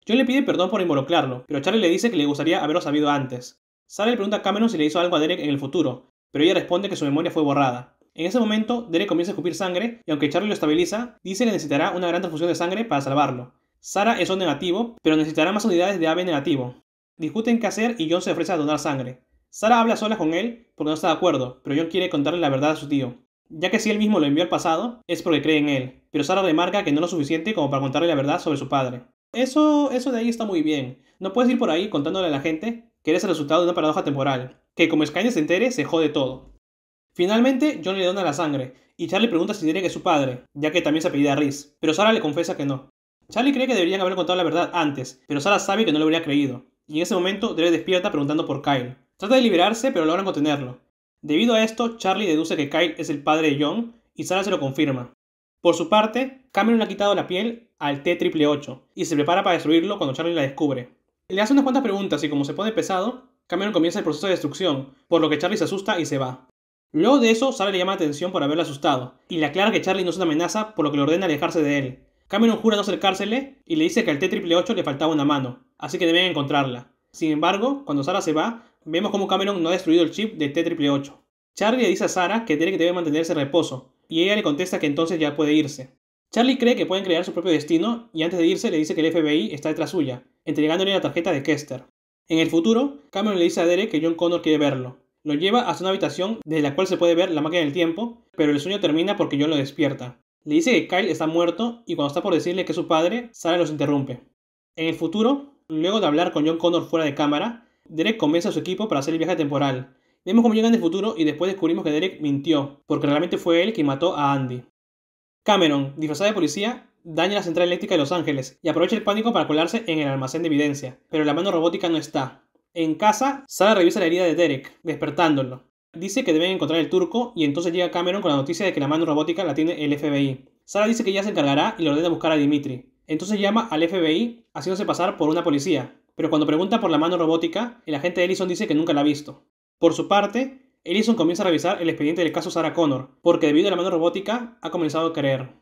John le pide perdón por involucrarlo, pero Charlie le dice que le gustaría haberlo sabido antes. Sara le pregunta a Cameron si le hizo algo a Derek en el futuro, pero ella responde que su memoria fue borrada. En ese momento, Derek comienza a escupir sangre y aunque Charlie lo estabiliza, dice que necesitará una gran transfusión de sangre para salvarlo. Sara es un negativo, pero necesitará más unidades de ave negativo. Discuten qué hacer y John se ofrece a donar sangre. Sara habla sola con él porque no está de acuerdo, pero John quiere contarle la verdad a su tío. Ya que si él mismo lo envió al pasado, es porque cree en él, pero Sara remarca que no lo suficiente como para contarle la verdad sobre su padre. Eso, eso de ahí está muy bien. No puedes ir por ahí contándole a la gente que eres el resultado de una paradoja temporal, que como Skynet se entere, se jode todo. Finalmente, John le dona la sangre, y Charlie pregunta si Derek es su padre, ya que también se apellida Rhys, pero Sara le confiesa que no. Charlie cree que deberían haber contado la verdad antes, pero Sara sabe que no lo habría creído, y en ese momento Derek despierta preguntando por Kyle. Trata de liberarse, pero logran contenerlo. Debido a esto, Charlie deduce que Kyle es el padre de John, y Sara se lo confirma. Por su parte, Cameron ha quitado la piel al t 8 y se prepara para destruirlo cuando Charlie la descubre. Le hace unas cuantas preguntas y como se pone pesado, Cameron comienza el proceso de destrucción, por lo que Charlie se asusta y se va. Luego de eso, Sara le llama la atención por haberle asustado, y le aclara que Charlie no es una amenaza, por lo que le ordena alejarse de él. Cameron jura no acercársele y le dice que al T-888 le faltaba una mano, así que deben encontrarla. Sin embargo, cuando Sara se va, vemos como Cameron no ha destruido el chip del T-888. Charlie le dice a Sara que Derek debe mantenerse en reposo, y ella le contesta que entonces ya puede irse. Charlie cree que pueden crear su propio destino, y antes de irse le dice que el FBI está detrás suya, entregándole la tarjeta de Kester. En el futuro, Cameron le dice a Derek que John Connor quiere verlo. Lo lleva a una habitación desde la cual se puede ver la máquina del tiempo, pero el sueño termina porque John lo despierta. Le dice que Kyle está muerto y cuando está por decirle que es su padre, Sarah los interrumpe. En el futuro, luego de hablar con John Connor fuera de cámara, Derek convence a su equipo para hacer el viaje temporal. Vemos cómo llegan el futuro y después descubrimos que Derek mintió, porque realmente fue él quien mató a Andy. Cameron, disfrazado de policía, daña la central eléctrica de Los Ángeles y aprovecha el pánico para colarse en el almacén de evidencia, pero la mano robótica no está. En casa, Sara revisa la herida de Derek, despertándolo. Dice que deben encontrar el turco y entonces llega Cameron con la noticia de que la mano robótica la tiene el FBI. Sara dice que ya se encargará y le ordena buscar a Dimitri. Entonces llama al FBI haciéndose pasar por una policía, pero cuando pregunta por la mano robótica, el agente Ellison dice que nunca la ha visto. Por su parte, Ellison comienza a revisar el expediente del caso Sarah Connor, porque debido a la mano robótica ha comenzado a creer.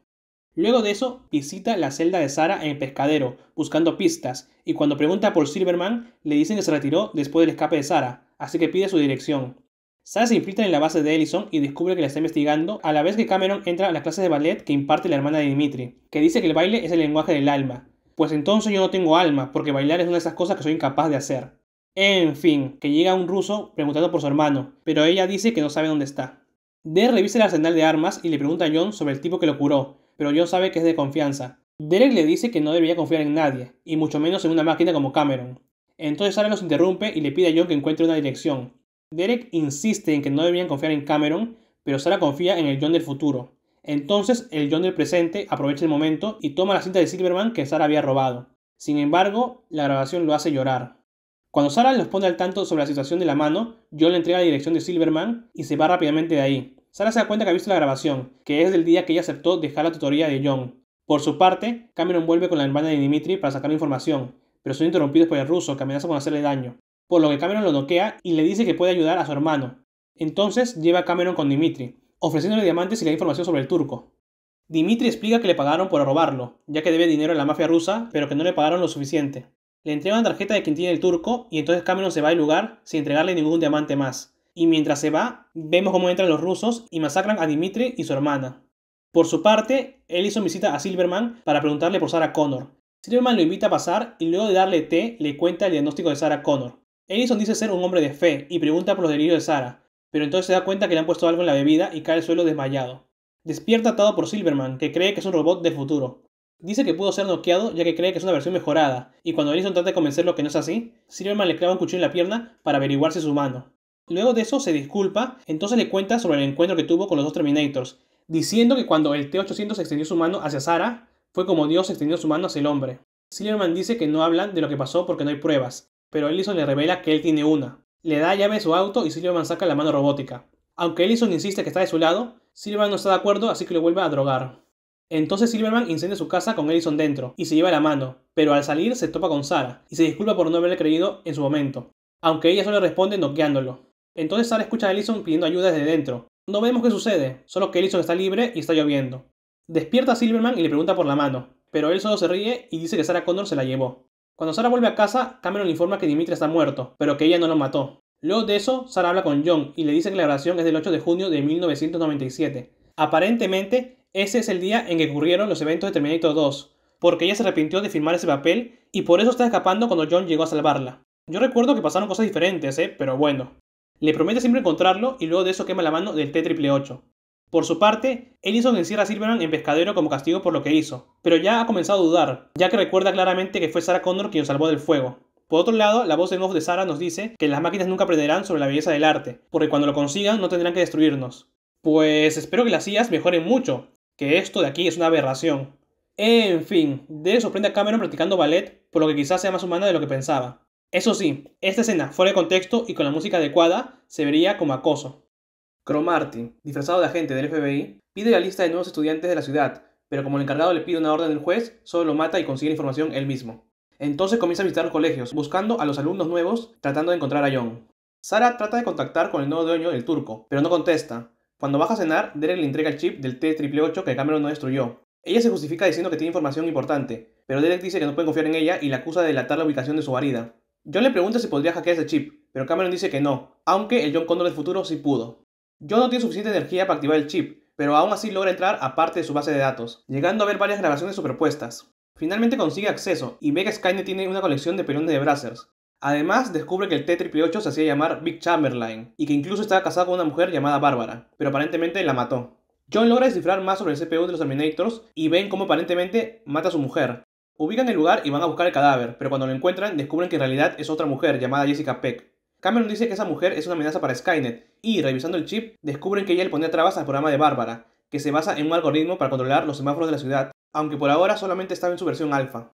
Luego de eso, visita la celda de Sara en el pescadero, buscando pistas, y cuando pregunta por Silverman, le dicen que se retiró después del escape de Sara, así que pide su dirección. Sara se infiltra en la base de Ellison y descubre que la está investigando, a la vez que Cameron entra a las clases de ballet que imparte la hermana de Dimitri, que dice que el baile es el lenguaje del alma. Pues entonces yo no tengo alma, porque bailar es una de esas cosas que soy incapaz de hacer. En fin, que llega un ruso preguntando por su hermano, pero ella dice que no sabe dónde está. De revisa el arsenal de armas y le pregunta a John sobre el tipo que lo curó, pero John sabe que es de confianza. Derek le dice que no debería confiar en nadie, y mucho menos en una máquina como Cameron. Entonces Sara los interrumpe y le pide a John que encuentre una dirección. Derek insiste en que no deberían confiar en Cameron, pero Sara confía en el John del futuro. Entonces el John del presente aprovecha el momento y toma la cinta de Silverman que Sara había robado. Sin embargo, la grabación lo hace llorar. Cuando Sara los pone al tanto sobre la situación de la mano, John le entrega la dirección de Silverman y se va rápidamente de ahí. Sara se da cuenta que ha visto la grabación, que es del día que ella aceptó dejar la tutoría de John. Por su parte, Cameron vuelve con la hermana de Dimitri para sacar información, pero son interrumpidos por el ruso que amenaza con hacerle daño, por lo que Cameron lo noquea y le dice que puede ayudar a su hermano. Entonces lleva a Cameron con Dimitri, ofreciéndole diamantes y la información sobre el turco. Dimitri explica que le pagaron por robarlo, ya que debe dinero a la mafia rusa, pero que no le pagaron lo suficiente. Le entregan una tarjeta de quien tiene el turco y entonces Cameron se va al lugar sin entregarle ningún diamante más y mientras se va, vemos cómo entran los rusos y masacran a Dimitri y su hermana. Por su parte, Ellison visita a Silverman para preguntarle por Sarah Connor. Silverman lo invita a pasar y luego de darle té le cuenta el diagnóstico de Sarah Connor. Ellison dice ser un hombre de fe y pregunta por los delirios de Sarah, pero entonces se da cuenta que le han puesto algo en la bebida y cae al suelo desmayado. Despierta atado por Silverman, que cree que es un robot de futuro. Dice que pudo ser noqueado ya que cree que es una versión mejorada, y cuando Ellison trata de convencerlo que no es así, Silverman le clava un cuchillo en la pierna para averiguar si es humano. Luego de eso se disculpa, entonces le cuenta sobre el encuentro que tuvo con los dos Terminators, diciendo que cuando el T-800 extendió su mano hacia Sara, fue como Dios extendió su mano hacia el hombre. Silverman dice que no hablan de lo que pasó porque no hay pruebas, pero Ellison le revela que él tiene una. Le da llave a su auto y Silverman saca la mano robótica. Aunque Ellison insiste que está de su lado, Silverman no está de acuerdo, así que lo vuelve a drogar. Entonces Silverman incende su casa con Ellison dentro y se lleva la mano, pero al salir se topa con Sara y se disculpa por no haberle creído en su momento, aunque ella solo responde noqueándolo. Entonces Sara escucha a Ellison pidiendo ayuda desde dentro. No vemos qué sucede, solo que Ellison está libre y está lloviendo. Despierta a Silverman y le pregunta por la mano, pero él solo se ríe y dice que Sara condor se la llevó. Cuando Sara vuelve a casa, Cameron le informa que Dimitri está muerto, pero que ella no lo mató. Luego de eso, Sara habla con John y le dice que la grabación es del 8 de junio de 1997. Aparentemente, ese es el día en que ocurrieron los eventos de Terminator 2, porque ella se arrepintió de firmar ese papel y por eso está escapando cuando John llegó a salvarla. Yo recuerdo que pasaron cosas diferentes, ¿eh? pero bueno. Le promete siempre encontrarlo y luego de eso quema la mano del t 8 Por su parte, Ellison encierra a Silverman en pescadero como castigo por lo que hizo, pero ya ha comenzado a dudar, ya que recuerda claramente que fue Sarah Connor quien lo salvó del fuego. Por otro lado, la voz en off de Sarah nos dice que las máquinas nunca aprenderán sobre la belleza del arte, porque cuando lo consigan no tendrán que destruirnos. Pues espero que las sillas mejoren mucho, que esto de aquí es una aberración. En fin, Dee sorprende a Cameron practicando ballet, por lo que quizás sea más humana de lo que pensaba. Eso sí, esta escena fuera de contexto y con la música adecuada se vería como acoso. Martin, disfrazado de agente del FBI, pide la lista de nuevos estudiantes de la ciudad, pero como el encargado le pide una orden del juez, solo lo mata y consigue la información él mismo. Entonces comienza a visitar los colegios, buscando a los alumnos nuevos, tratando de encontrar a John. Sara trata de contactar con el nuevo dueño del turco, pero no contesta. Cuando baja a cenar, Derek le entrega el chip del T-888 que Cameron no destruyó. Ella se justifica diciendo que tiene información importante, pero Derek dice que no puede confiar en ella y la acusa de delatar la ubicación de su guarida. John le pregunta si podría hackear ese chip, pero Cameron dice que no, aunque el John Condor del futuro sí pudo. John no tiene suficiente energía para activar el chip, pero aún así logra entrar a parte de su base de datos, llegando a ver varias grabaciones superpuestas. Finalmente consigue acceso y ve que Skynet tiene una colección de pelones de Brazzers. Además, descubre que el T-888 se hacía llamar Big Chamberlain y que incluso estaba casado con una mujer llamada Bárbara, pero aparentemente la mató. John logra descifrar más sobre el CPU de los Terminators y ven cómo aparentemente mata a su mujer, Ubican el lugar y van a buscar el cadáver, pero cuando lo encuentran descubren que en realidad es otra mujer llamada Jessica Peck. Cameron dice que esa mujer es una amenaza para Skynet y, revisando el chip, descubren que ella le ponía trabas al programa de Bárbara, que se basa en un algoritmo para controlar los semáforos de la ciudad, aunque por ahora solamente estaba en su versión alfa.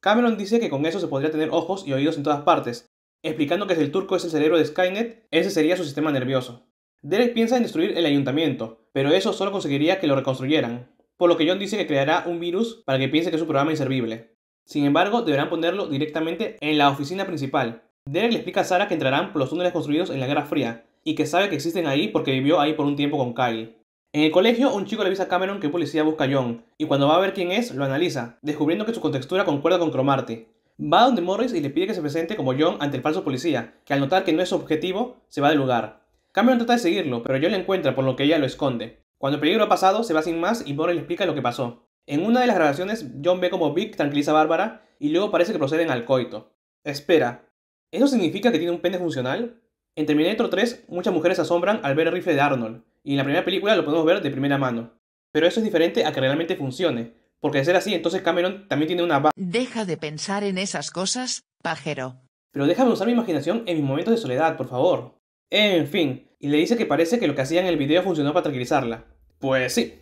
Cameron dice que con eso se podría tener ojos y oídos en todas partes, explicando que si el turco es el cerebro de Skynet, ese sería su sistema nervioso. Derek piensa en destruir el ayuntamiento, pero eso solo conseguiría que lo reconstruyeran por lo que John dice que creará un virus para que piense que es un programa inservible. Sin embargo, deberán ponerlo directamente en la oficina principal. Derek le explica a Sara que entrarán por los túneles construidos en la Guerra Fría y que sabe que existen ahí porque vivió ahí por un tiempo con Kyle. En el colegio, un chico le avisa a Cameron que un policía busca a John y cuando va a ver quién es, lo analiza, descubriendo que su contextura concuerda con Cromarty. Va a donde Morris y le pide que se presente como John ante el falso policía, que al notar que no es su objetivo, se va del lugar. Cameron trata de seguirlo, pero John le encuentra por lo que ella lo esconde. Cuando el peligro ha pasado, se va sin más y Borrell le explica lo que pasó. En una de las grabaciones, John ve como Vic tranquiliza a Bárbara y luego parece que proceden al coito. Espera, ¿eso significa que tiene un pene funcional? En Terminator 3, muchas mujeres asombran al ver el rifle de Arnold, y en la primera película lo podemos ver de primera mano. Pero eso es diferente a que realmente funcione, porque de ser así, entonces Cameron también tiene una... Deja de pensar en esas cosas, pajero. Pero déjame usar mi imaginación en mis momentos de soledad, por favor. En fin, y le dice que parece que lo que hacía en el video funcionó para tranquilizarla. Pues sí.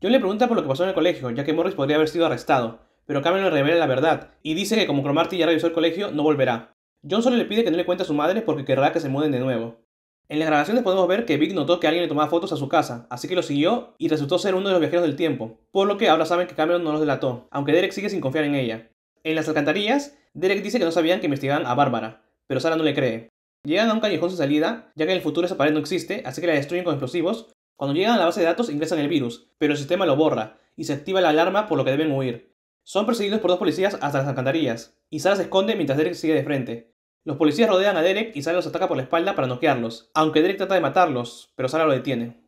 John le pregunta por lo que pasó en el colegio, ya que Morris podría haber sido arrestado, pero Cameron le revela la verdad y dice que como Cromarty ya revisó el colegio, no volverá. John solo le pide que no le cuente a su madre porque querrá que se muden de nuevo. En las grabaciones podemos ver que Vic notó que alguien le tomaba fotos a su casa, así que lo siguió y resultó ser uno de los viajeros del tiempo, por lo que ahora saben que Cameron no los delató, aunque Derek sigue sin confiar en ella. En las alcantarillas, Derek dice que no sabían que investigaban a Bárbara, pero Sara no le cree. Llegan a un callejón sin salida, ya que en el futuro esa pared no existe, así que la destruyen con explosivos, cuando llegan a la base de datos ingresan el virus, pero el sistema lo borra y se activa la alarma por lo que deben huir. Son perseguidos por dos policías hasta las alcantarillas, y Sara se esconde mientras Derek sigue de frente. Los policías rodean a Derek y Sara los ataca por la espalda para noquearlos, aunque Derek trata de matarlos, pero Sara lo detiene.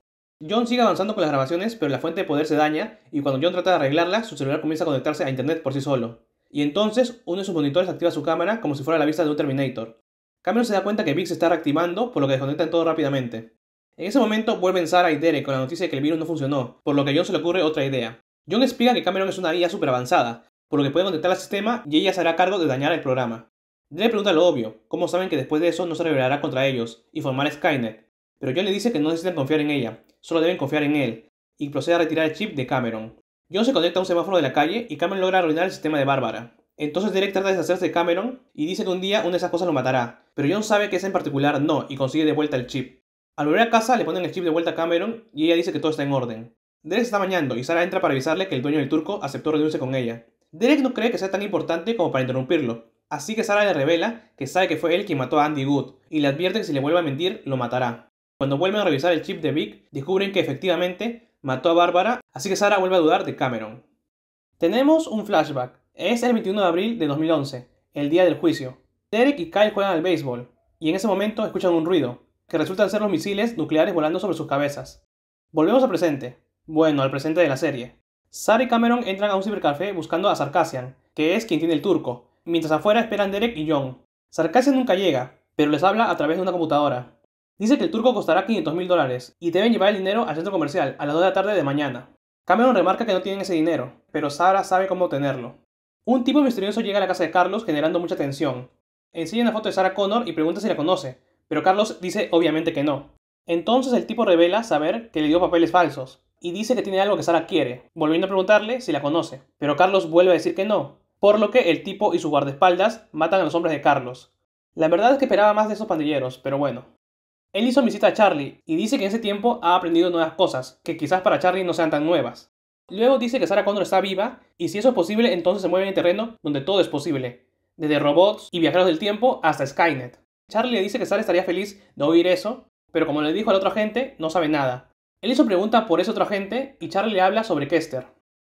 John sigue avanzando con las grabaciones, pero la fuente de poder se daña y cuando John trata de arreglarla, su celular comienza a conectarse a internet por sí solo. Y entonces, uno de sus monitores activa su cámara como si fuera la vista de un Terminator. Cameron se da cuenta que Vic se está reactivando, por lo que desconectan todo rápidamente. En ese momento vuelven Sarah y Derek con la noticia de que el virus no funcionó, por lo que a John se le ocurre otra idea. John explica que Cameron es una guía super avanzada, por lo que puede conectar al sistema y ella se hará cargo de dañar el programa. Derek pregunta lo obvio, cómo saben que después de eso no se rebelará contra ellos y formar Skynet, pero John le dice que no necesitan confiar en ella, solo deben confiar en él, y procede a retirar el chip de Cameron. John se conecta a un semáforo de la calle y Cameron logra arruinar el sistema de Bárbara. Entonces Derek trata de deshacerse de Cameron y dice que un día una de esas cosas lo matará, pero John sabe que esa en particular no y consigue de vuelta el chip. Al volver a casa le ponen el chip de vuelta a Cameron y ella dice que todo está en orden. Derek se está bañando y Sara entra para avisarle que el dueño del turco aceptó reunirse con ella. Derek no cree que sea tan importante como para interrumpirlo, así que Sara le revela que sabe que fue él quien mató a Andy Good y le advierte que si le vuelve a mentir lo matará. Cuando vuelven a revisar el chip de Vic, descubren que efectivamente mató a Bárbara, así que Sara vuelve a dudar de Cameron. Tenemos un flashback. Es el 21 de abril de 2011, el día del juicio. Derek y Kyle juegan al béisbol, y en ese momento escuchan un ruido, que resultan ser los misiles nucleares volando sobre sus cabezas. Volvemos al presente. Bueno, al presente de la serie. Sara y Cameron entran a un cibercafé buscando a Sarcasian que es quien tiene el turco, mientras afuera esperan Derek y John. Sarcasian nunca llega, pero les habla a través de una computadora. Dice que el turco costará 500 mil dólares y deben llevar el dinero al centro comercial a las 2 de la tarde de mañana. Cameron remarca que no tienen ese dinero, pero Sara sabe cómo obtenerlo. Un tipo misterioso llega a la casa de Carlos generando mucha tensión. Enseña una foto de Sarah Connor y pregunta si la conoce, pero Carlos dice obviamente que no. Entonces el tipo revela saber que le dio papeles falsos y dice que tiene algo que Sara quiere, volviendo a preguntarle si la conoce. Pero Carlos vuelve a decir que no, por lo que el tipo y su guardaespaldas matan a los hombres de Carlos. La verdad es que esperaba más de esos pandilleros, pero bueno. Él hizo visita a Charlie y dice que en ese tiempo ha aprendido nuevas cosas, que quizás para Charlie no sean tan nuevas. Luego dice que Sara Connor está viva y si eso es posible, entonces se mueve en el terreno donde todo es posible, desde robots y viajeros del tiempo hasta Skynet. Charlie le dice que Sara estaría feliz de oír eso, pero como le dijo al otra gente, no sabe nada. Ellison pregunta por ese otro agente y Charlie le habla sobre Kester.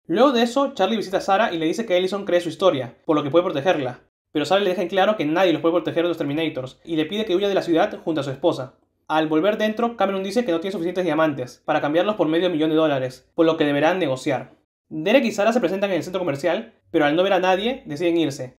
Luego de eso, Charlie visita a Sara y le dice que Ellison cree su historia, por lo que puede protegerla. Pero Sara le deja en claro que nadie los puede proteger de los Terminators y le pide que huya de la ciudad junto a su esposa. Al volver dentro, Cameron dice que no tiene suficientes diamantes para cambiarlos por medio millón de dólares, por lo que deberán negociar. Derek y Sara se presentan en el centro comercial, pero al no ver a nadie, deciden irse.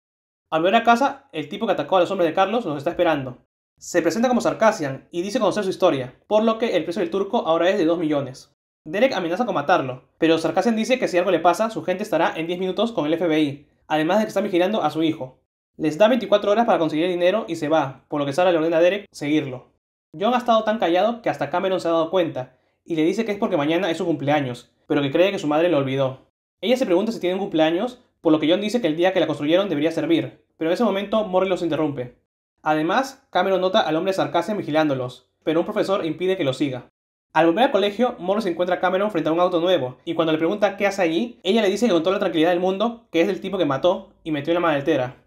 Al volver a casa, el tipo que atacó a los hombres de Carlos nos está esperando. Se presenta como Sarcasian y dice conocer su historia, por lo que el precio del turco ahora es de 2 millones. Derek amenaza con matarlo, pero sarcasian dice que si algo le pasa, su gente estará en 10 minutos con el FBI, además de que está vigilando a su hijo. Les da 24 horas para conseguir el dinero y se va, por lo que Sara le ordena a Derek seguirlo. John ha estado tan callado que hasta Cameron se ha dado cuenta, y le dice que es porque mañana es su cumpleaños, pero que cree que su madre lo olvidó. Ella se pregunta si tiene un cumpleaños, por lo que John dice que el día que la construyeron debería servir, pero en ese momento Morris los interrumpe. Además, Cameron nota al hombre Sarcassian vigilándolos, pero un profesor impide que lo siga. Al volver al colegio, Morris se encuentra a Cameron frente a un auto nuevo, y cuando le pregunta qué hace allí, ella le dice con toda la tranquilidad del mundo, que es el tipo que mató y metió en la maletera.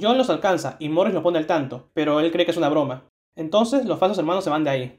John los alcanza y Morris los pone al tanto, pero él cree que es una broma. Entonces, los falsos hermanos se van de ahí.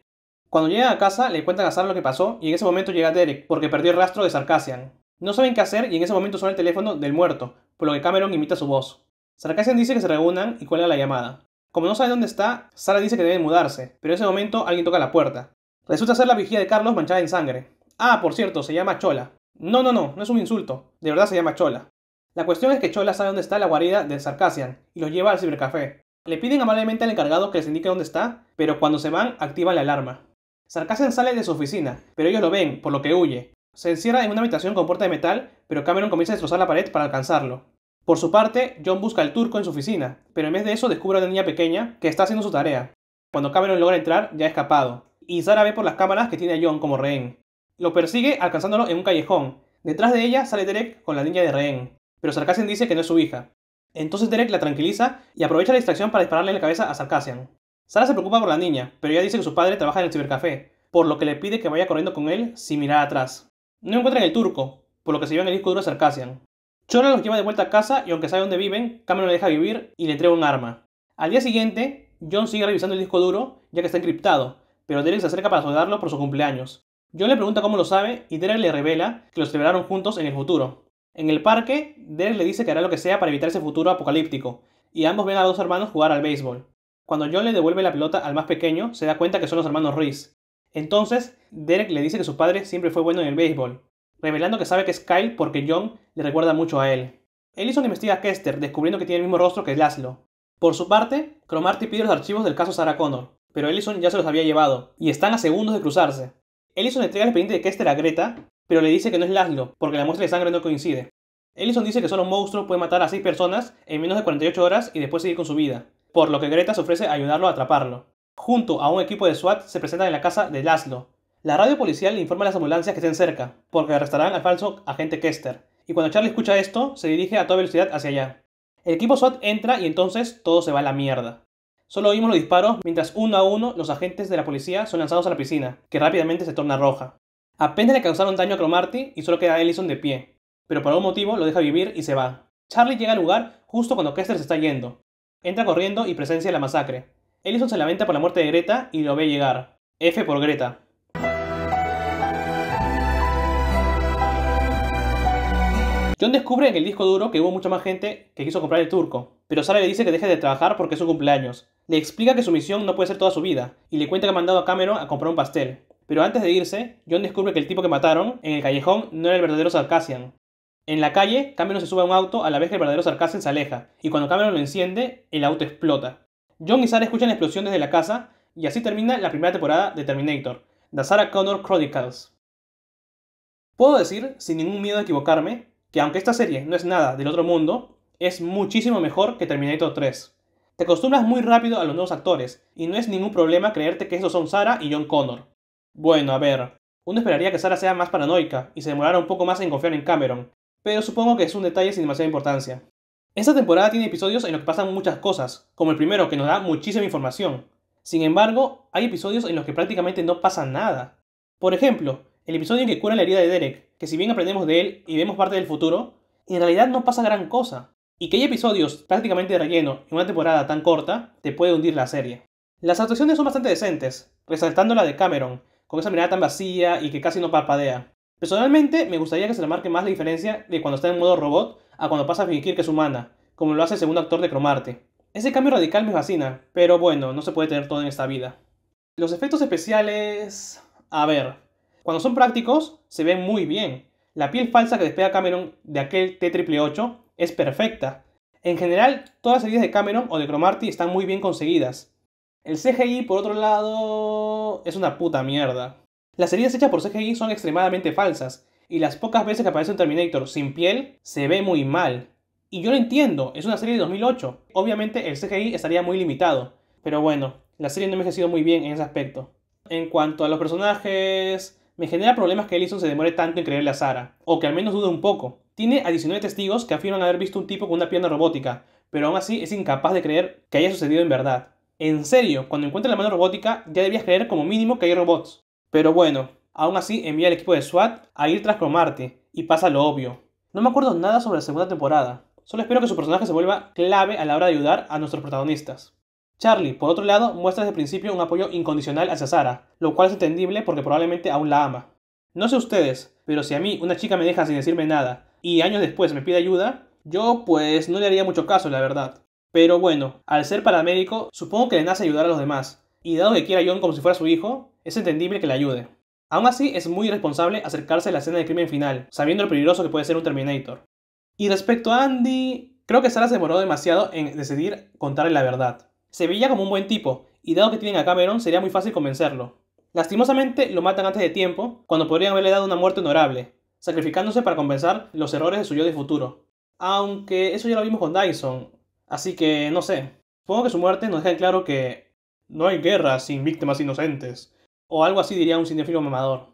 Cuando llegan a casa, le cuentan a Sara lo que pasó y en ese momento llega Derek, porque perdió el rastro de Sarcassian. No saben qué hacer y en ese momento suena el teléfono del muerto, por lo que Cameron imita su voz. Sarcasian dice que se reúnan y cuelga la llamada. Como no sabe dónde está, Sara dice que deben mudarse, pero en ese momento alguien toca la puerta. Resulta ser la vigía de Carlos manchada en sangre. Ah, por cierto, se llama Chola. No, no, no, no es un insulto. De verdad se llama Chola. La cuestión es que Chola sabe dónde está la guarida de Sarcasian y los lleva al cibercafé. Le piden amablemente al encargado que les indique dónde está, pero cuando se van, activan la alarma. Sarcasian sale de su oficina, pero ellos lo ven, por lo que huye. Se encierra en una habitación con puerta de metal, pero Cameron comienza a destrozar la pared para alcanzarlo. Por su parte, John busca al turco en su oficina, pero en vez de eso descubre a una niña pequeña que está haciendo su tarea. Cuando Cameron logra entrar, ya ha escapado, y Sara ve por las cámaras que tiene a John como rehén. Lo persigue alcanzándolo en un callejón. Detrás de ella sale Derek con la niña de rehén, pero Sarcasian dice que no es su hija. Entonces Derek la tranquiliza y aprovecha la distracción para dispararle en la cabeza a Sarcasian. Sara se preocupa por la niña, pero ella dice que su padre trabaja en el cibercafé, por lo que le pide que vaya corriendo con él sin mirar atrás. No encuentran el turco, por lo que se llevan el disco duro a Sarkasian. Chora los lleva de vuelta a casa y aunque sabe dónde viven, Cameron lo deja vivir y le entrega un arma. Al día siguiente, John sigue revisando el disco duro ya que está encriptado, pero Derek se acerca para saludarlo por su cumpleaños. John le pregunta cómo lo sabe y Derek le revela que los celebraron juntos en el futuro. En el parque, Derek le dice que hará lo que sea para evitar ese futuro apocalíptico, y ambos ven a dos hermanos jugar al béisbol. Cuando John le devuelve la pelota al más pequeño, se da cuenta que son los hermanos Ruiz. Entonces, Derek le dice que su padre siempre fue bueno en el béisbol, revelando que sabe que es Kyle porque John le recuerda mucho a él. Ellison investiga a Kester, descubriendo que tiene el mismo rostro que Laszlo. Por su parte, Cromarty pide los archivos del caso Sarah Connor, pero Ellison ya se los había llevado, y están a segundos de cruzarse. Ellison entrega el expediente de Kester a Greta, pero le dice que no es Laszlo, porque la muestra de sangre no coincide. Ellison dice que solo un monstruo puede matar a 6 personas en menos de 48 horas y después seguir con su vida, por lo que Greta se ofrece a ayudarlo a atraparlo. Junto a un equipo de SWAT se presentan en la casa de Laszlo, la radio policial le informa a las ambulancias que estén cerca, porque arrestarán al falso agente Kester. Y cuando Charlie escucha esto, se dirige a toda velocidad hacia allá. El equipo SWAT entra y entonces todo se va a la mierda. Solo oímos los disparos mientras uno a uno los agentes de la policía son lanzados a la piscina, que rápidamente se torna roja. Apenas le causaron daño a Cromarty y solo queda Ellison de pie, pero por algún motivo lo deja vivir y se va. Charlie llega al lugar justo cuando Kester se está yendo. Entra corriendo y presencia la masacre. Ellison se lamenta por la muerte de Greta y lo ve llegar. F por Greta. John descubre en el disco duro que hubo mucha más gente que quiso comprar el turco, pero Sara le dice que deje de trabajar porque es su cumpleaños. Le explica que su misión no puede ser toda su vida, y le cuenta que ha mandado a Cameron a comprar un pastel. Pero antes de irse, John descubre que el tipo que mataron en el callejón no era el verdadero Sarcassian. En la calle, Cameron se sube a un auto a la vez que el verdadero Sarcassian se aleja, y cuando Cameron lo enciende, el auto explota. John y Sara escuchan la explosión desde la casa, y así termina la primera temporada de Terminator, The Sarah Connor Chronicles. Puedo decir, sin ningún miedo a equivocarme, que aunque esta serie no es nada del otro mundo, es muchísimo mejor que Terminator 3. Te acostumbras muy rápido a los nuevos actores, y no es ningún problema creerte que estos son Sarah y John Connor. Bueno, a ver, uno esperaría que Sarah sea más paranoica y se demorara un poco más en confiar en Cameron, pero supongo que es un detalle sin demasiada importancia. Esta temporada tiene episodios en los que pasan muchas cosas, como el primero que nos da muchísima información. Sin embargo, hay episodios en los que prácticamente no pasa nada. Por ejemplo, el episodio en que cura la herida de Derek, que si bien aprendemos de él y vemos parte del futuro, en realidad no pasa gran cosa, y que hay episodios prácticamente de relleno en una temporada tan corta, te puede hundir la serie. Las actuaciones son bastante decentes, resaltando la de Cameron, con esa mirada tan vacía y que casi no parpadea. Personalmente, me gustaría que se le marque más la diferencia de cuando está en modo robot a cuando pasa a fingir que es humana, como lo hace el segundo actor de Cromarte. Ese cambio radical me fascina, pero bueno, no se puede tener todo en esta vida. Los efectos especiales... A ver, cuando son prácticos, se ven muy bien. La piel falsa que despega Cameron de aquel T-888 es perfecta. En general, todas las heridas de Cameron o de Cromarty están muy bien conseguidas. El CGI, por otro lado, es una puta mierda. Las heridas hechas por CGI son extremadamente falsas, y las pocas veces que aparece un Terminator sin piel se ve muy mal. Y yo lo entiendo, es una serie de 2008. Obviamente el CGI estaría muy limitado, pero bueno, la serie no me ha sido muy bien en ese aspecto. En cuanto a los personajes, me genera problemas que Ellison se demore tanto en creerle a Sara, o que al menos dude un poco. Tiene a 19 testigos que afirman haber visto un tipo con una pierna robótica, pero aún así es incapaz de creer que haya sucedido en verdad. En serio, cuando encuentres la mano robótica ya debías creer como mínimo que hay robots. Pero bueno, aún así envía al equipo de SWAT a ir tras Cromarty, y pasa lo obvio. No me acuerdo nada sobre la segunda temporada, solo espero que su personaje se vuelva clave a la hora de ayudar a nuestros protagonistas. Charlie, por otro lado, muestra desde el principio un apoyo incondicional hacia Sara, lo cual es entendible porque probablemente aún la ama. No sé ustedes, pero si a mí una chica me deja sin decirme nada y años después me pide ayuda, yo pues no le haría mucho caso, la verdad. Pero bueno, al ser paramédico, supongo que le nace ayudar a los demás, y dado que quiera a John como si fuera su hijo, es entendible que le ayude. Aún así, es muy irresponsable acercarse a la escena del crimen final, sabiendo lo peligroso que puede ser un Terminator. Y respecto a Andy, creo que Sara se demoró demasiado en decidir contarle la verdad. Se veía como un buen tipo, y dado que tienen a Cameron, sería muy fácil convencerlo. Lastimosamente, lo matan antes de tiempo, cuando podrían haberle dado una muerte honorable, sacrificándose para compensar los errores de su yo de futuro. Aunque eso ya lo vimos con Dyson, así que no sé. Supongo que su muerte nos deja claro que no hay guerra sin víctimas inocentes, o algo así diría un cinéfilo mamador.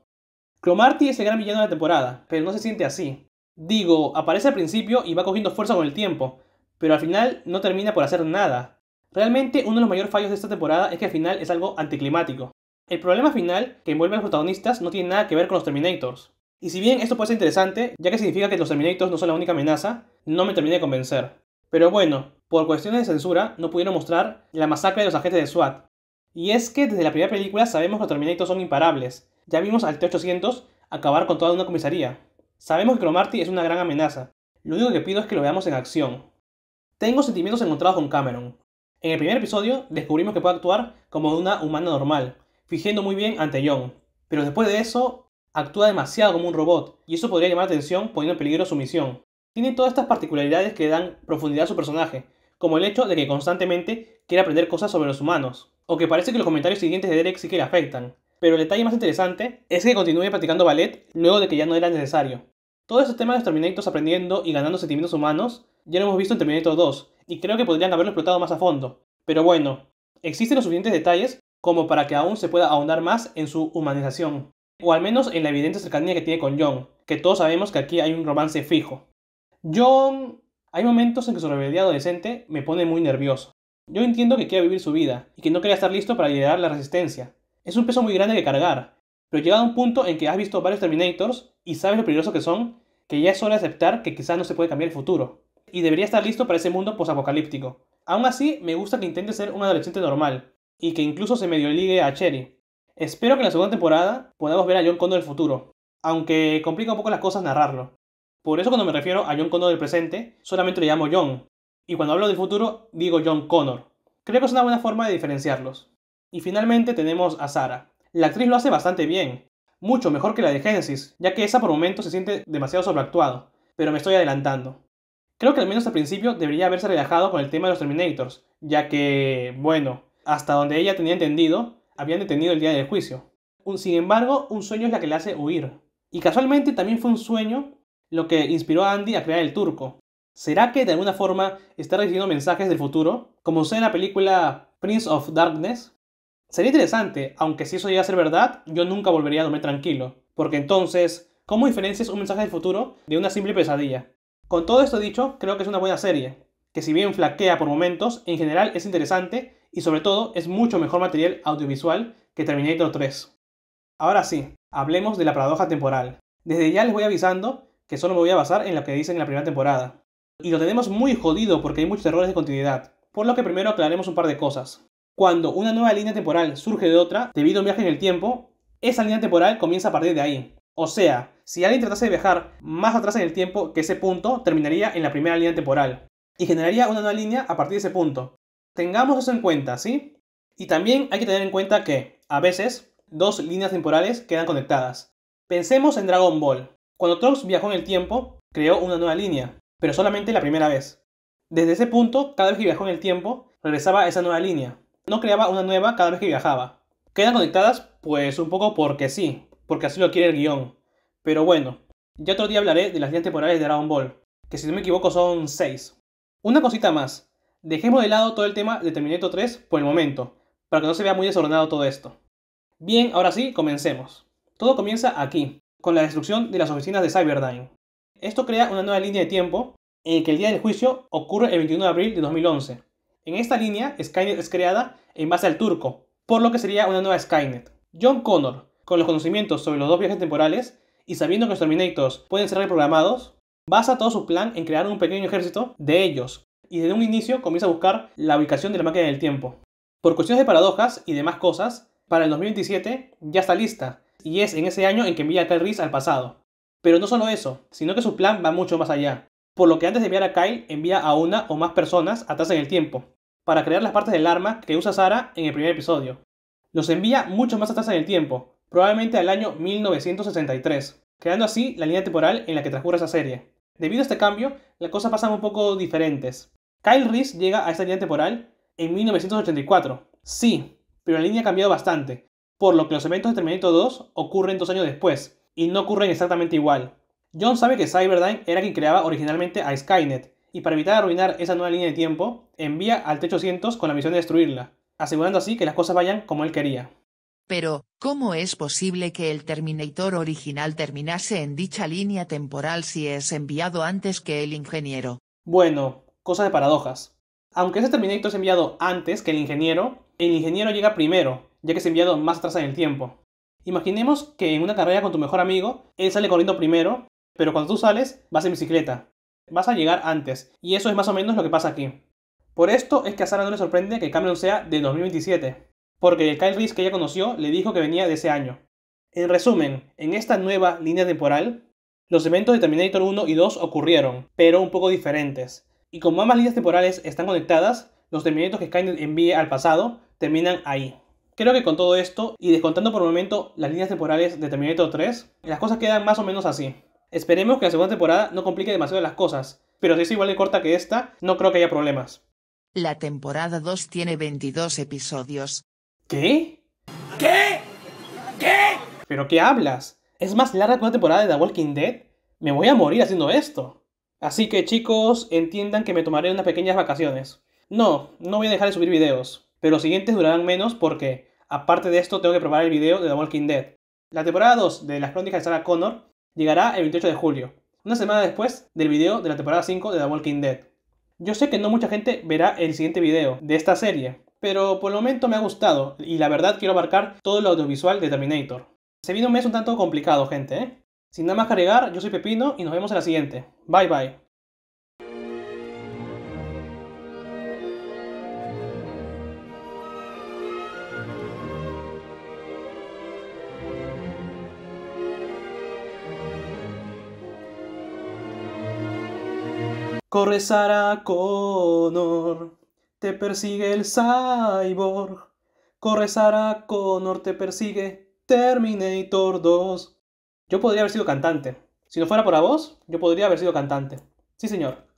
Clomarty es el gran villano de la temporada, pero no se siente así. Digo, aparece al principio y va cogiendo fuerza con el tiempo, pero al final no termina por hacer nada, Realmente uno de los mayores fallos de esta temporada es que al final es algo anticlimático. El problema final que envuelve a los protagonistas no tiene nada que ver con los Terminators. Y si bien esto puede ser interesante, ya que significa que los Terminators no son la única amenaza, no me terminé de convencer. Pero bueno, por cuestiones de censura no pudieron mostrar la masacre de los agentes de SWAT. Y es que desde la primera película sabemos que los Terminators son imparables. Ya vimos al T-800 acabar con toda una comisaría. Sabemos que Cromarty es una gran amenaza. Lo único que pido es que lo veamos en acción. Tengo sentimientos encontrados con Cameron. En el primer episodio descubrimos que puede actuar como una humana normal, fingiendo muy bien ante John, pero después de eso actúa demasiado como un robot, y eso podría llamar la atención poniendo en peligro su misión. Tiene todas estas particularidades que dan profundidad a su personaje, como el hecho de que constantemente quiere aprender cosas sobre los humanos, o que parece que los comentarios siguientes de Derek sí que le afectan. Pero el detalle más interesante es que continúe practicando ballet luego de que ya no era necesario. Todo ese tema de los Terminators aprendiendo y ganando sentimientos humanos ya lo hemos visto en Terminator 2, y creo que podrían haberlo explotado más a fondo. Pero bueno, existen los suficientes detalles como para que aún se pueda ahondar más en su humanización, o al menos en la evidente cercanía que tiene con John, que todos sabemos que aquí hay un romance fijo. John... Hay momentos en que su rebeldía adolescente me pone muy nervioso. Yo entiendo que quiere vivir su vida y que no quería estar listo para liderar la resistencia. Es un peso muy grande que cargar, pero llegado a un punto en que has visto varios Terminators y sabes lo peligroso que son, que ya es hora de aceptar que quizás no se puede cambiar el futuro y debería estar listo para ese mundo posapocalíptico. Aún así, me gusta que intente ser un adolescente normal, y que incluso se medio ligue a Cherry. Espero que en la segunda temporada podamos ver a John Connor del futuro, aunque complica un poco las cosas narrarlo. Por eso cuando me refiero a John Connor del presente, solamente le llamo John, y cuando hablo del futuro, digo John Connor. Creo que es una buena forma de diferenciarlos. Y finalmente tenemos a Sara. La actriz lo hace bastante bien, mucho mejor que la de Genesis, ya que esa por momentos se siente demasiado sobreactuado, pero me estoy adelantando. Creo que al menos al principio debería haberse relajado con el tema de los Terminators, ya que, bueno, hasta donde ella tenía entendido, habían detenido el día del juicio. Sin embargo, un sueño es la que le hace huir. Y casualmente también fue un sueño lo que inspiró a Andy a crear el turco. ¿Será que de alguna forma está recibiendo mensajes del futuro, como ve en la película Prince of Darkness? Sería interesante, aunque si eso llega a ser verdad, yo nunca volvería a dormir tranquilo, porque entonces, ¿cómo diferencias un mensaje del futuro de una simple pesadilla? Con todo esto dicho, creo que es una buena serie, que si bien flaquea por momentos, en general es interesante y sobre todo es mucho mejor material audiovisual que Terminator 3. Ahora sí, hablemos de la paradoja temporal. Desde ya les voy avisando que solo me voy a basar en lo que dicen en la primera temporada. Y lo tenemos muy jodido porque hay muchos errores de continuidad, por lo que primero aclaremos un par de cosas. Cuando una nueva línea temporal surge de otra debido a un viaje en el tiempo, esa línea temporal comienza a partir de ahí. O sea, si alguien tratase de viajar más atrás en el tiempo que ese punto, terminaría en la primera línea temporal y generaría una nueva línea a partir de ese punto. Tengamos eso en cuenta, ¿sí? Y también hay que tener en cuenta que, a veces, dos líneas temporales quedan conectadas. Pensemos en Dragon Ball. Cuando Trunks viajó en el tiempo, creó una nueva línea, pero solamente la primera vez. Desde ese punto, cada vez que viajó en el tiempo, regresaba a esa nueva línea. No creaba una nueva cada vez que viajaba. Quedan conectadas, pues un poco porque sí, porque así lo quiere el guión. Pero bueno, ya otro día hablaré de las líneas temporales de Dragon Ball, que si no me equivoco son 6. Una cosita más, dejemos de lado todo el tema de Terminator 3 por el momento, para que no se vea muy desordenado todo esto. Bien, ahora sí, comencemos. Todo comienza aquí, con la destrucción de las oficinas de Cyberdyne. Esto crea una nueva línea de tiempo en que el día del juicio ocurre el 21 de abril de 2011. En esta línea, Skynet es creada en base al turco, por lo que sería una nueva Skynet. John Connor, con los conocimientos sobre los dos viajes temporales, y sabiendo que los Terminators pueden ser reprogramados, basa todo su plan en crear un pequeño ejército de ellos, y desde un inicio comienza a buscar la ubicación de la máquina del tiempo. Por cuestiones de paradojas y demás cosas, para el 2027 ya está lista, y es en ese año en que envía a Kyle al pasado. Pero no solo eso, sino que su plan va mucho más allá, por lo que antes de enviar a Kyle envía a una o más personas atrás en el tiempo, para crear las partes del arma que usa Sara en el primer episodio. Los envía mucho más atrás en el tiempo, probablemente al año 1963, creando así la línea temporal en la que transcurre esa serie. Debido a este cambio, las cosas pasan un poco diferentes. Kyle Reese llega a esta línea temporal en 1984, sí, pero la línea ha cambiado bastante, por lo que los eventos de Terminator 2 ocurren dos años después, y no ocurren exactamente igual. John sabe que Cyberdyne era quien creaba originalmente a Skynet, y para evitar arruinar esa nueva línea de tiempo, envía al T-800 con la misión de destruirla, asegurando así que las cosas vayan como él quería. Pero, ¿cómo es posible que el Terminator original terminase en dicha línea temporal si es enviado antes que el ingeniero? Bueno, cosa de paradojas. Aunque ese Terminator es enviado antes que el ingeniero, el ingeniero llega primero, ya que es enviado más atrás en el tiempo. Imaginemos que en una carrera con tu mejor amigo, él sale corriendo primero, pero cuando tú sales, vas en bicicleta. Vas a llegar antes, y eso es más o menos lo que pasa aquí. Por esto es que a Sara no le sorprende que Cameron sea de 2027, porque el Kyle Reese que ella conoció le dijo que venía de ese año. En resumen, en esta nueva línea temporal, los eventos de Terminator 1 y 2 ocurrieron, pero un poco diferentes. Y como ambas líneas temporales están conectadas, los Terminators que Kyle envíe al pasado terminan ahí. Creo que con todo esto, y descontando por un momento las líneas temporales de Terminator 3, las cosas quedan más o menos así. Esperemos que la segunda temporada no complique demasiado las cosas, pero si es igual de corta que esta, no creo que haya problemas. La temporada 2 tiene 22 episodios, ¿Qué? ¿Qué? ¿Qué? ¿Pero qué hablas? ¿Es más larga que una temporada de The Walking Dead? Me voy a morir haciendo esto. Así que chicos, entiendan que me tomaré unas pequeñas vacaciones. No, no voy a dejar de subir videos, pero los siguientes durarán menos porque, aparte de esto, tengo que probar el video de The Walking Dead. La temporada 2 de Las Crónicas de Sarah Connor llegará el 28 de julio, una semana después del video de la temporada 5 de The Walking Dead. Yo sé que no mucha gente verá el siguiente video de esta serie, pero por el momento me ha gustado y la verdad quiero abarcar todo lo audiovisual de Terminator. Se viene un mes un tanto complicado, gente, ¿eh? Sin nada más que yo soy Pepino y nos vemos en la siguiente. Bye bye. Corre Connor. Te persigue el cyborg. Corre Sarah Connor, te persigue Terminator 2. Yo podría haber sido cantante. Si no fuera por la voz, yo podría haber sido cantante. Sí, señor.